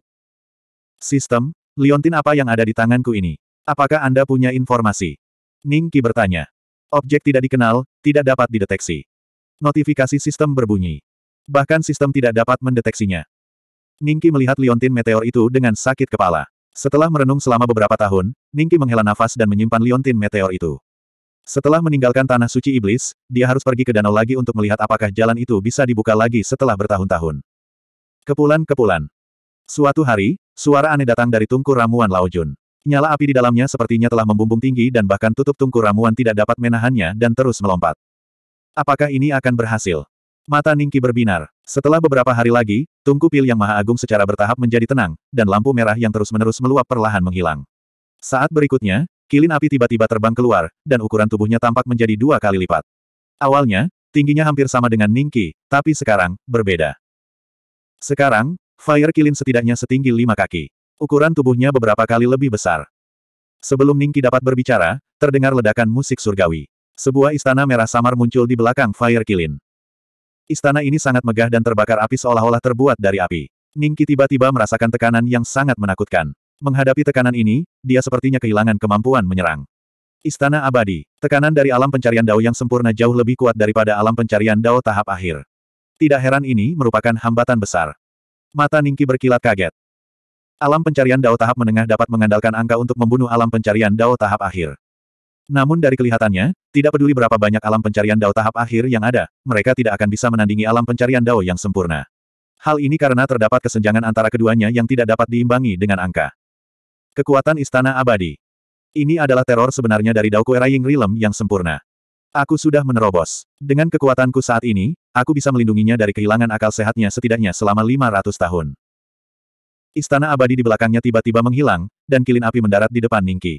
Sistem, liontin apa yang ada di tanganku ini? Apakah Anda punya informasi? Ningki bertanya. Objek tidak dikenal, tidak dapat dideteksi. Notifikasi sistem berbunyi. Bahkan sistem tidak dapat mendeteksinya. Ningki melihat liontin meteor itu dengan sakit kepala. Setelah merenung selama beberapa tahun, Ningki menghela nafas dan menyimpan liontin meteor itu. Setelah meninggalkan Tanah Suci Iblis, dia harus pergi ke danau lagi untuk melihat apakah jalan itu bisa dibuka lagi setelah bertahun-tahun. Kepulan-kepulan. Suatu hari, suara aneh datang dari tungku ramuan Laojun. Nyala api di dalamnya sepertinya telah membumbung tinggi dan bahkan tutup tungku ramuan tidak dapat menahannya dan terus melompat. Apakah ini akan berhasil? Mata Ningki berbinar. Setelah beberapa hari lagi, tungku pil yang maha agung secara bertahap menjadi tenang, dan lampu merah yang terus-menerus meluap perlahan menghilang. Saat berikutnya, kilin api tiba-tiba terbang keluar, dan ukuran tubuhnya tampak menjadi dua kali lipat. Awalnya, tingginya hampir sama dengan Ningki, tapi sekarang, berbeda. Sekarang, Fire Kilin setidaknya setinggi lima kaki. Ukuran tubuhnya beberapa kali lebih besar. Sebelum Ningki dapat berbicara, terdengar ledakan musik surgawi. Sebuah istana merah samar muncul di belakang Fire Kilin. Istana ini sangat megah dan terbakar api seolah-olah terbuat dari api. Ningki tiba-tiba merasakan tekanan yang sangat menakutkan. Menghadapi tekanan ini, dia sepertinya kehilangan kemampuan menyerang. Istana Abadi. Tekanan dari alam pencarian Dao yang sempurna jauh lebih kuat daripada alam pencarian Dao tahap akhir. Tidak heran ini merupakan hambatan besar. Mata Ningki berkilat kaget. Alam pencarian Dao tahap menengah dapat mengandalkan angka untuk membunuh alam pencarian Dao tahap akhir. Namun dari kelihatannya, tidak peduli berapa banyak alam pencarian Dao tahap akhir yang ada, mereka tidak akan bisa menandingi alam pencarian Dao yang sempurna. Hal ini karena terdapat kesenjangan antara keduanya yang tidak dapat diimbangi dengan angka. Kekuatan Istana Abadi. Ini adalah teror sebenarnya dari Daoku Era Ying Rilem yang sempurna. Aku sudah menerobos. Dengan kekuatanku saat ini, aku bisa melindunginya dari kehilangan akal sehatnya setidaknya selama 500 tahun. Istana abadi di belakangnya tiba-tiba menghilang, dan kilin api mendarat di depan Ningki.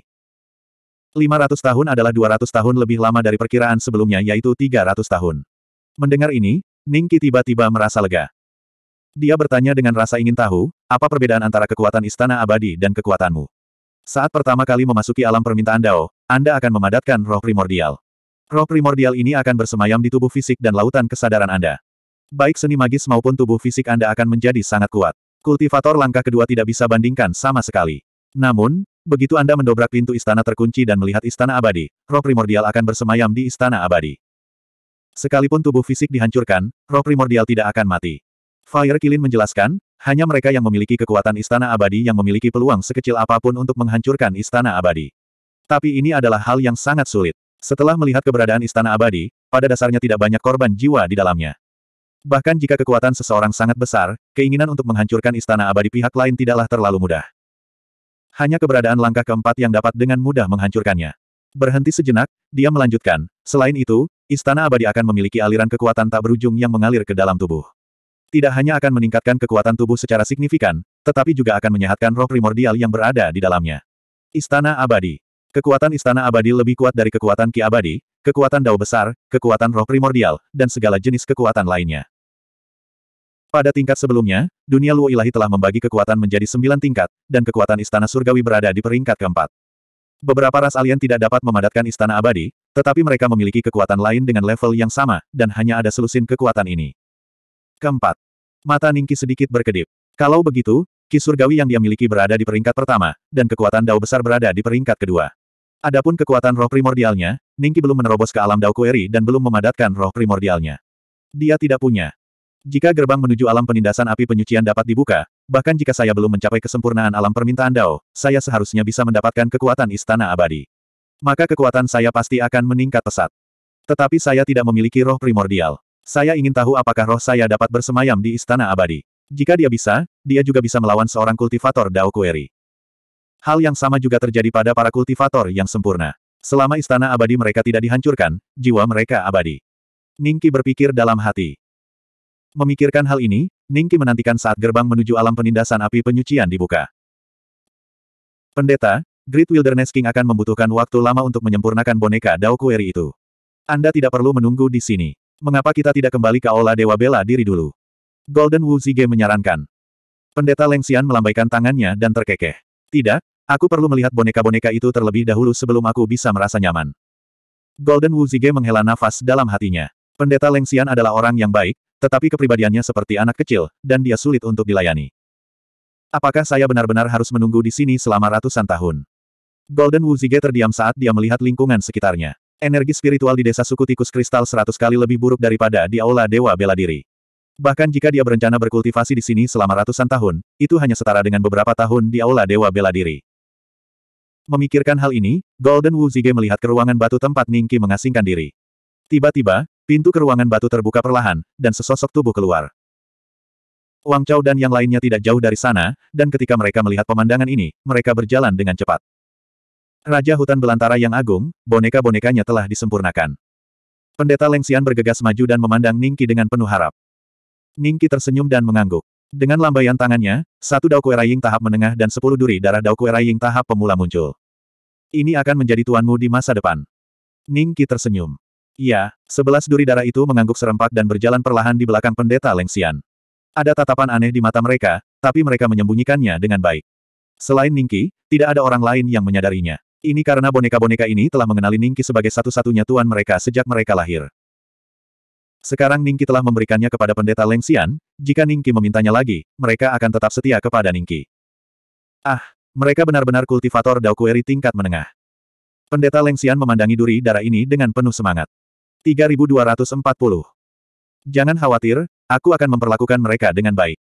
500 tahun adalah 200 tahun lebih lama dari perkiraan sebelumnya yaitu 300 tahun. Mendengar ini, Ningki tiba-tiba merasa lega. Dia bertanya dengan rasa ingin tahu, apa perbedaan antara kekuatan istana abadi dan kekuatanmu? Saat pertama kali memasuki alam permintaan Dao, Anda akan memadatkan roh primordial. Roh primordial ini akan bersemayam di tubuh fisik dan lautan kesadaran Anda. Baik seni magis maupun tubuh fisik Anda akan menjadi sangat kuat. Kultivator langkah kedua tidak bisa bandingkan sama sekali. Namun, begitu Anda mendobrak pintu istana terkunci dan melihat istana abadi, roh primordial akan bersemayam di istana abadi. Sekalipun tubuh fisik dihancurkan, roh primordial tidak akan mati. Fire Kilin menjelaskan, hanya mereka yang memiliki kekuatan istana abadi yang memiliki peluang sekecil apapun untuk menghancurkan istana abadi. Tapi ini adalah hal yang sangat sulit. Setelah melihat keberadaan istana abadi, pada dasarnya tidak banyak korban jiwa di dalamnya. Bahkan jika kekuatan seseorang sangat besar, keinginan untuk menghancurkan istana abadi pihak lain tidaklah terlalu mudah. Hanya keberadaan langkah keempat yang dapat dengan mudah menghancurkannya. Berhenti sejenak, dia melanjutkan, selain itu, istana abadi akan memiliki aliran kekuatan tak berujung yang mengalir ke dalam tubuh tidak hanya akan meningkatkan kekuatan tubuh secara signifikan, tetapi juga akan menyehatkan roh primordial yang berada di dalamnya. Istana Abadi Kekuatan Istana Abadi lebih kuat dari kekuatan Ki Abadi, kekuatan Dao Besar, kekuatan roh primordial, dan segala jenis kekuatan lainnya. Pada tingkat sebelumnya, dunia Luo Ilahi telah membagi kekuatan menjadi sembilan tingkat, dan kekuatan Istana Surgawi berada di peringkat keempat. Beberapa ras alien tidak dapat memadatkan Istana Abadi, tetapi mereka memiliki kekuatan lain dengan level yang sama, dan hanya ada selusin kekuatan ini. Keempat. Mata Ningki sedikit berkedip. Kalau begitu, ki surgawi yang dia miliki berada di peringkat pertama, dan kekuatan dao besar berada di peringkat kedua. Adapun kekuatan roh primordialnya, Ningki belum menerobos ke alam dao kueri dan belum memadatkan roh primordialnya. Dia tidak punya. Jika gerbang menuju alam penindasan api penyucian dapat dibuka, bahkan jika saya belum mencapai kesempurnaan alam permintaan dao, saya seharusnya bisa mendapatkan kekuatan istana abadi. Maka kekuatan saya pasti akan meningkat pesat. Tetapi saya tidak memiliki roh primordial. Saya ingin tahu apakah roh saya dapat bersemayam di istana abadi. Jika dia bisa, dia juga bisa melawan seorang kultivator Dao Kueri. Hal yang sama juga terjadi pada para kultivator yang sempurna. Selama istana abadi mereka tidak dihancurkan, jiwa mereka abadi. Ningki berpikir dalam hati. Memikirkan hal ini, Ningki menantikan saat gerbang menuju alam penindasan api penyucian dibuka. Pendeta, Great Wilderness King akan membutuhkan waktu lama untuk menyempurnakan boneka Dao Kueri itu. Anda tidak perlu menunggu di sini. Mengapa kita tidak kembali ke Aula Dewa Bela diri dulu? Golden Wu Zige menyarankan. Pendeta Leng Xian melambaikan tangannya dan terkekeh. Tidak, aku perlu melihat boneka-boneka itu terlebih dahulu sebelum aku bisa merasa nyaman. Golden Wu Zige menghela nafas dalam hatinya. Pendeta Leng Xian adalah orang yang baik, tetapi kepribadiannya seperti anak kecil, dan dia sulit untuk dilayani. Apakah saya benar-benar harus menunggu di sini selama ratusan tahun? Golden Wu Zige terdiam saat dia melihat lingkungan sekitarnya. Energi spiritual di desa suku tikus kristal seratus kali lebih buruk daripada di aula dewa bela diri. Bahkan jika dia berencana berkultivasi di sini selama ratusan tahun, itu hanya setara dengan beberapa tahun di aula dewa bela diri. Memikirkan hal ini, Golden Wu Zige melihat ke ruangan batu tempat Ningki mengasingkan diri. Tiba-tiba, pintu ke ruangan batu terbuka perlahan, dan sesosok tubuh keluar. Wang Chao dan yang lainnya tidak jauh dari sana, dan ketika mereka melihat pemandangan ini, mereka berjalan dengan cepat. Raja hutan belantara yang agung, boneka-bonekanya telah disempurnakan. Pendeta Lengsian bergegas maju dan memandang Ningki dengan penuh harap. Ningki tersenyum dan mengangguk. Dengan lambaian tangannya, satu Dao Kue Raying tahap menengah dan sepuluh duri darah Dao Kue Raying tahap pemula muncul. Ini akan menjadi tuanmu di masa depan. Ningki tersenyum. Iya, sebelas duri darah itu mengangguk serempak dan berjalan perlahan di belakang pendeta Lengsian. Ada tatapan aneh di mata mereka, tapi mereka menyembunyikannya dengan baik. Selain Ningki, tidak ada orang lain yang menyadarinya. Ini karena boneka-boneka ini telah mengenali Ningki sebagai satu-satunya tuan mereka sejak mereka lahir. Sekarang Ningki telah memberikannya kepada pendeta Lengxian, jika Ningki memintanya lagi, mereka akan tetap setia kepada Ningki. Ah, mereka benar-benar kultivator Daokueri tingkat menengah. Pendeta Lengxian memandangi duri darah ini dengan penuh semangat. 3240. Jangan khawatir, aku akan memperlakukan mereka dengan baik.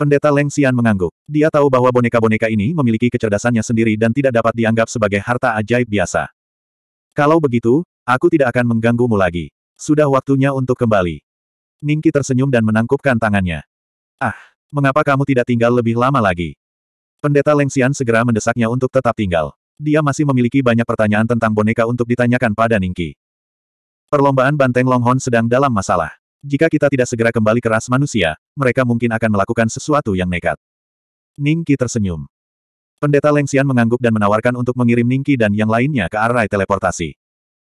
Pendeta Leng Xian mengangguk. Dia tahu bahwa boneka-boneka ini memiliki kecerdasannya sendiri dan tidak dapat dianggap sebagai harta ajaib biasa. Kalau begitu, aku tidak akan mengganggumu lagi. Sudah waktunya untuk kembali. Ningki tersenyum dan menangkupkan tangannya. Ah, mengapa kamu tidak tinggal lebih lama lagi? Pendeta Leng Xian segera mendesaknya untuk tetap tinggal. Dia masih memiliki banyak pertanyaan tentang boneka untuk ditanyakan pada Ningki. Perlombaan Banteng Longhorn sedang dalam masalah. Jika kita tidak segera kembali ke ras manusia, mereka mungkin akan melakukan sesuatu yang nekat. Ningki tersenyum. Pendeta Lengsian mengangguk dan menawarkan untuk mengirim Ningki dan yang lainnya ke arai teleportasi.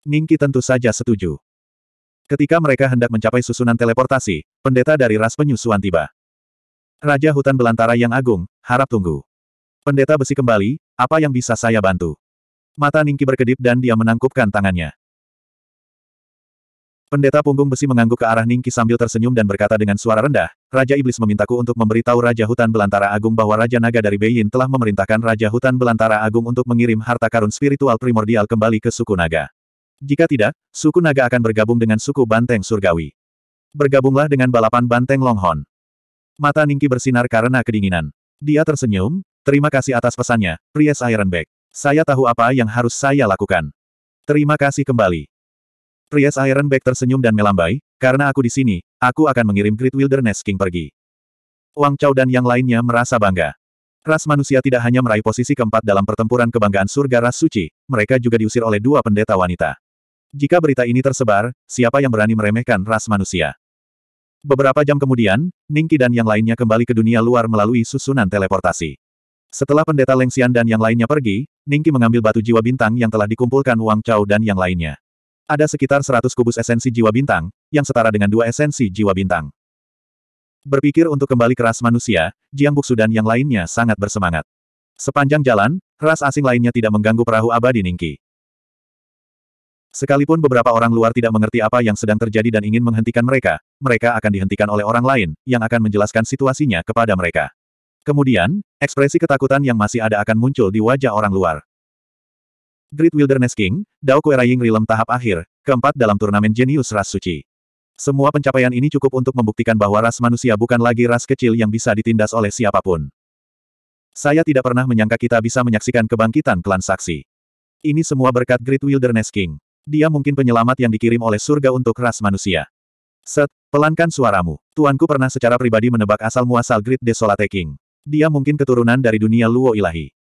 Ningki tentu saja setuju. Ketika mereka hendak mencapai susunan teleportasi, pendeta dari ras penyusuan tiba. Raja hutan belantara yang agung, harap tunggu. Pendeta besi kembali, apa yang bisa saya bantu? Mata Ningki berkedip dan dia menangkupkan tangannya. Pendeta punggung besi mengangguk ke arah Ningki sambil tersenyum dan berkata dengan suara rendah, Raja Iblis memintaku untuk memberitahu Raja Hutan Belantara Agung bahwa Raja Naga dari Beiyin telah memerintahkan Raja Hutan Belantara Agung untuk mengirim harta karun spiritual primordial kembali ke suku Naga. Jika tidak, suku Naga akan bergabung dengan suku Banteng Surgawi. Bergabunglah dengan balapan Banteng Longhorn. Mata Ningki bersinar karena kedinginan. Dia tersenyum, terima kasih atas pesannya, Pries Ironback. Saya tahu apa yang harus saya lakukan. Terima kasih kembali. Prias Ironback tersenyum dan melambai, karena aku di sini, aku akan mengirim Great Wilderness King pergi. Wang Chao dan yang lainnya merasa bangga. Ras manusia tidak hanya meraih posisi keempat dalam pertempuran kebanggaan surga ras suci, mereka juga diusir oleh dua pendeta wanita. Jika berita ini tersebar, siapa yang berani meremehkan ras manusia? Beberapa jam kemudian, Ningki dan yang lainnya kembali ke dunia luar melalui susunan teleportasi. Setelah pendeta Lengxian dan yang lainnya pergi, Ningki mengambil batu jiwa bintang yang telah dikumpulkan Wang Chao dan yang lainnya. Ada sekitar 100 kubus esensi jiwa bintang, yang setara dengan dua esensi jiwa bintang. Berpikir untuk kembali ke ras manusia, Jiang Buksu dan yang lainnya sangat bersemangat. Sepanjang jalan, ras asing lainnya tidak mengganggu perahu abadi Ningki. Sekalipun beberapa orang luar tidak mengerti apa yang sedang terjadi dan ingin menghentikan mereka, mereka akan dihentikan oleh orang lain, yang akan menjelaskan situasinya kepada mereka. Kemudian, ekspresi ketakutan yang masih ada akan muncul di wajah orang luar. Great Wilderness King, Dao Kueraying Rilem tahap akhir, keempat dalam turnamen jenius ras suci. Semua pencapaian ini cukup untuk membuktikan bahwa ras manusia bukan lagi ras kecil yang bisa ditindas oleh siapapun. Saya tidak pernah menyangka kita bisa menyaksikan kebangkitan klan saksi. Ini semua berkat Great Wilderness King. Dia mungkin penyelamat yang dikirim oleh surga untuk ras manusia. Set, pelankan suaramu. Tuanku pernah secara pribadi menebak asal-muasal Great Desolate King. Dia mungkin keturunan dari dunia Luo Ilahi.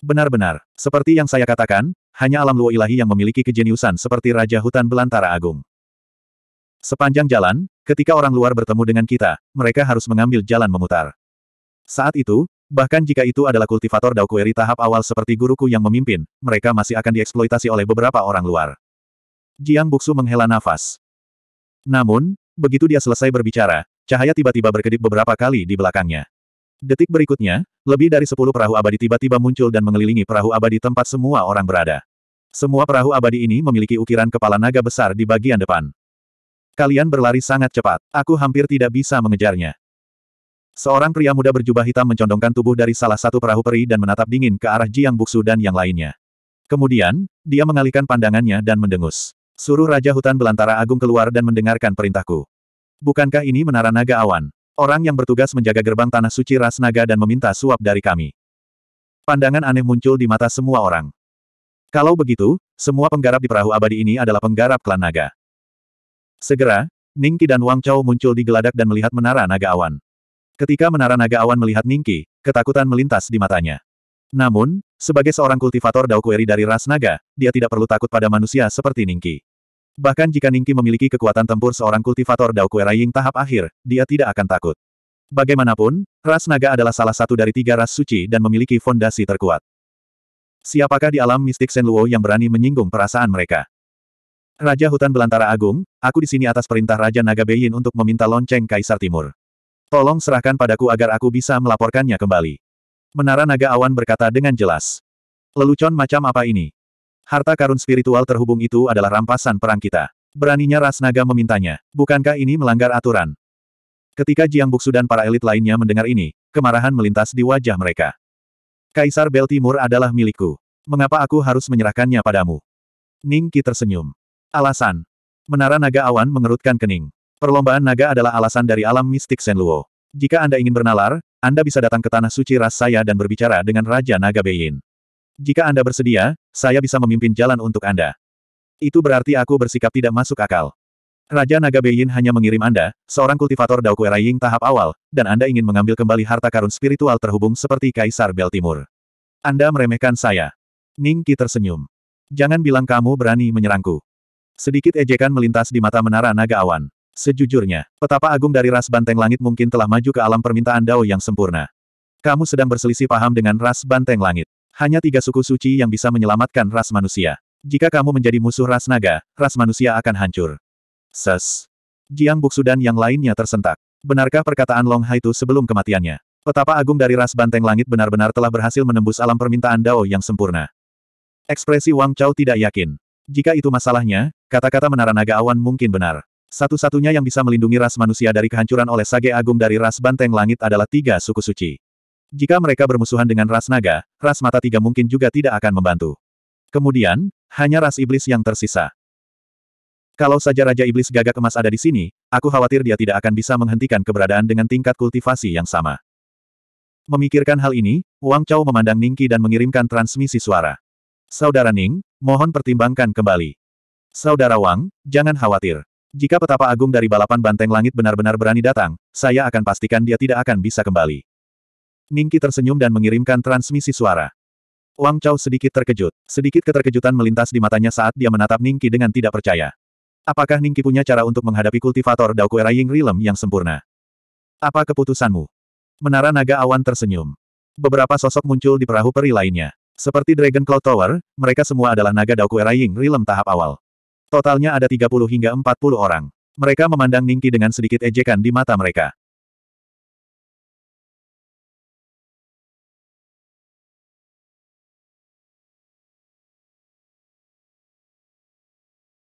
Benar-benar, seperti yang saya katakan, hanya alam luo ilahi yang memiliki kejeniusan seperti Raja Hutan Belantara Agung. Sepanjang jalan, ketika orang luar bertemu dengan kita, mereka harus mengambil jalan memutar. Saat itu, bahkan jika itu adalah kultivator Daokueri tahap awal seperti guruku yang memimpin, mereka masih akan dieksploitasi oleh beberapa orang luar. Jiang Buksu menghela nafas. Namun, begitu dia selesai berbicara, cahaya tiba-tiba berkedip beberapa kali di belakangnya. Detik berikutnya, lebih dari sepuluh perahu abadi tiba-tiba muncul dan mengelilingi perahu abadi tempat semua orang berada. Semua perahu abadi ini memiliki ukiran kepala naga besar di bagian depan. Kalian berlari sangat cepat, aku hampir tidak bisa mengejarnya. Seorang pria muda berjubah hitam mencondongkan tubuh dari salah satu perahu peri dan menatap dingin ke arah Jiang Buksu dan yang lainnya. Kemudian, dia mengalihkan pandangannya dan mendengus. Suruh Raja Hutan Belantara Agung keluar dan mendengarkan perintahku. Bukankah ini menara naga awan? orang yang bertugas menjaga gerbang tanah suci ras naga dan meminta suap dari kami. Pandangan aneh muncul di mata semua orang. Kalau begitu, semua penggarap di perahu abadi ini adalah penggarap klan naga. Segera, Ningki dan Wang Chao muncul di geladak dan melihat menara naga awan. Ketika menara naga awan melihat Ningki, ketakutan melintas di matanya. Namun, sebagai seorang kultivator Dao Kueri dari ras naga, dia tidak perlu takut pada manusia seperti Ningki. Bahkan jika Ningki memiliki kekuatan tempur seorang kultivator Dao Kue tahap akhir, dia tidak akan takut. Bagaimanapun, ras naga adalah salah satu dari tiga ras suci dan memiliki fondasi terkuat. Siapakah di alam mistik Senluo yang berani menyinggung perasaan mereka? Raja Hutan Belantara Agung, aku di sini atas perintah Raja Naga Beyin untuk meminta lonceng Kaisar Timur. Tolong serahkan padaku agar aku bisa melaporkannya kembali. Menara Naga Awan berkata dengan jelas. Lelucon macam apa ini? Harta karun spiritual terhubung itu adalah rampasan perang kita. Beraninya ras naga memintanya. Bukankah ini melanggar aturan? Ketika Jiang Buksu dan para elit lainnya mendengar ini, kemarahan melintas di wajah mereka. Kaisar Bel Timur adalah milikku. Mengapa aku harus menyerahkannya padamu? Ning Qi tersenyum. Alasan. Menara Naga Awan mengerutkan kening. Perlombaan naga adalah alasan dari alam mistik Luo. Jika Anda ingin bernalar, Anda bisa datang ke Tanah Suci Ras saya dan berbicara dengan Raja Naga Beyin. Jika Anda bersedia, saya bisa memimpin jalan untuk Anda. Itu berarti aku bersikap tidak masuk akal. Raja Naga Beiyin hanya mengirim Anda, seorang kultivator Dao Kueraying tahap awal, dan Anda ingin mengambil kembali harta karun spiritual terhubung seperti Kaisar Bel Timur. Anda meremehkan saya. Ning Qi tersenyum. Jangan bilang kamu berani menyerangku. Sedikit ejekan melintas di mata menara naga awan. Sejujurnya, petapa agung dari ras banteng langit mungkin telah maju ke alam permintaan Dao yang sempurna. Kamu sedang berselisih paham dengan ras banteng langit. Hanya tiga suku suci yang bisa menyelamatkan ras manusia. Jika kamu menjadi musuh ras naga, ras manusia akan hancur. Ses. Jiang Buksu dan yang lainnya tersentak. Benarkah perkataan Long Hai itu sebelum kematiannya? Petapa agung dari ras banteng langit benar-benar telah berhasil menembus alam permintaan Dao yang sempurna. Ekspresi Wang Chao tidak yakin. Jika itu masalahnya, kata-kata menara naga awan mungkin benar. Satu-satunya yang bisa melindungi ras manusia dari kehancuran oleh sage agung dari ras banteng langit adalah tiga suku suci. Jika mereka bermusuhan dengan ras naga, ras mata tiga mungkin juga tidak akan membantu. Kemudian, hanya ras iblis yang tersisa. Kalau saja Raja Iblis Gagak Emas ada di sini, aku khawatir dia tidak akan bisa menghentikan keberadaan dengan tingkat kultivasi yang sama. Memikirkan hal ini, Wang Chao memandang Ningki dan mengirimkan transmisi suara. Saudara Ning, mohon pertimbangkan kembali. Saudara Wang, jangan khawatir. Jika petapa agung dari balapan banteng langit benar-benar berani datang, saya akan pastikan dia tidak akan bisa kembali. Ningki tersenyum dan mengirimkan transmisi suara. Wang Chao sedikit terkejut. Sedikit keterkejutan melintas di matanya saat dia menatap Ningki dengan tidak percaya. Apakah Ningki punya cara untuk menghadapi kultivator Daokuera Ying Rilem yang sempurna? Apa keputusanmu? Menara Naga Awan tersenyum. Beberapa sosok muncul di perahu peri lainnya. Seperti Dragon Cloud Tower, mereka semua adalah naga Daokuera Ying Rilem tahap awal. Totalnya ada 30 hingga 40 orang. Mereka memandang Ningki dengan sedikit ejekan di mata mereka.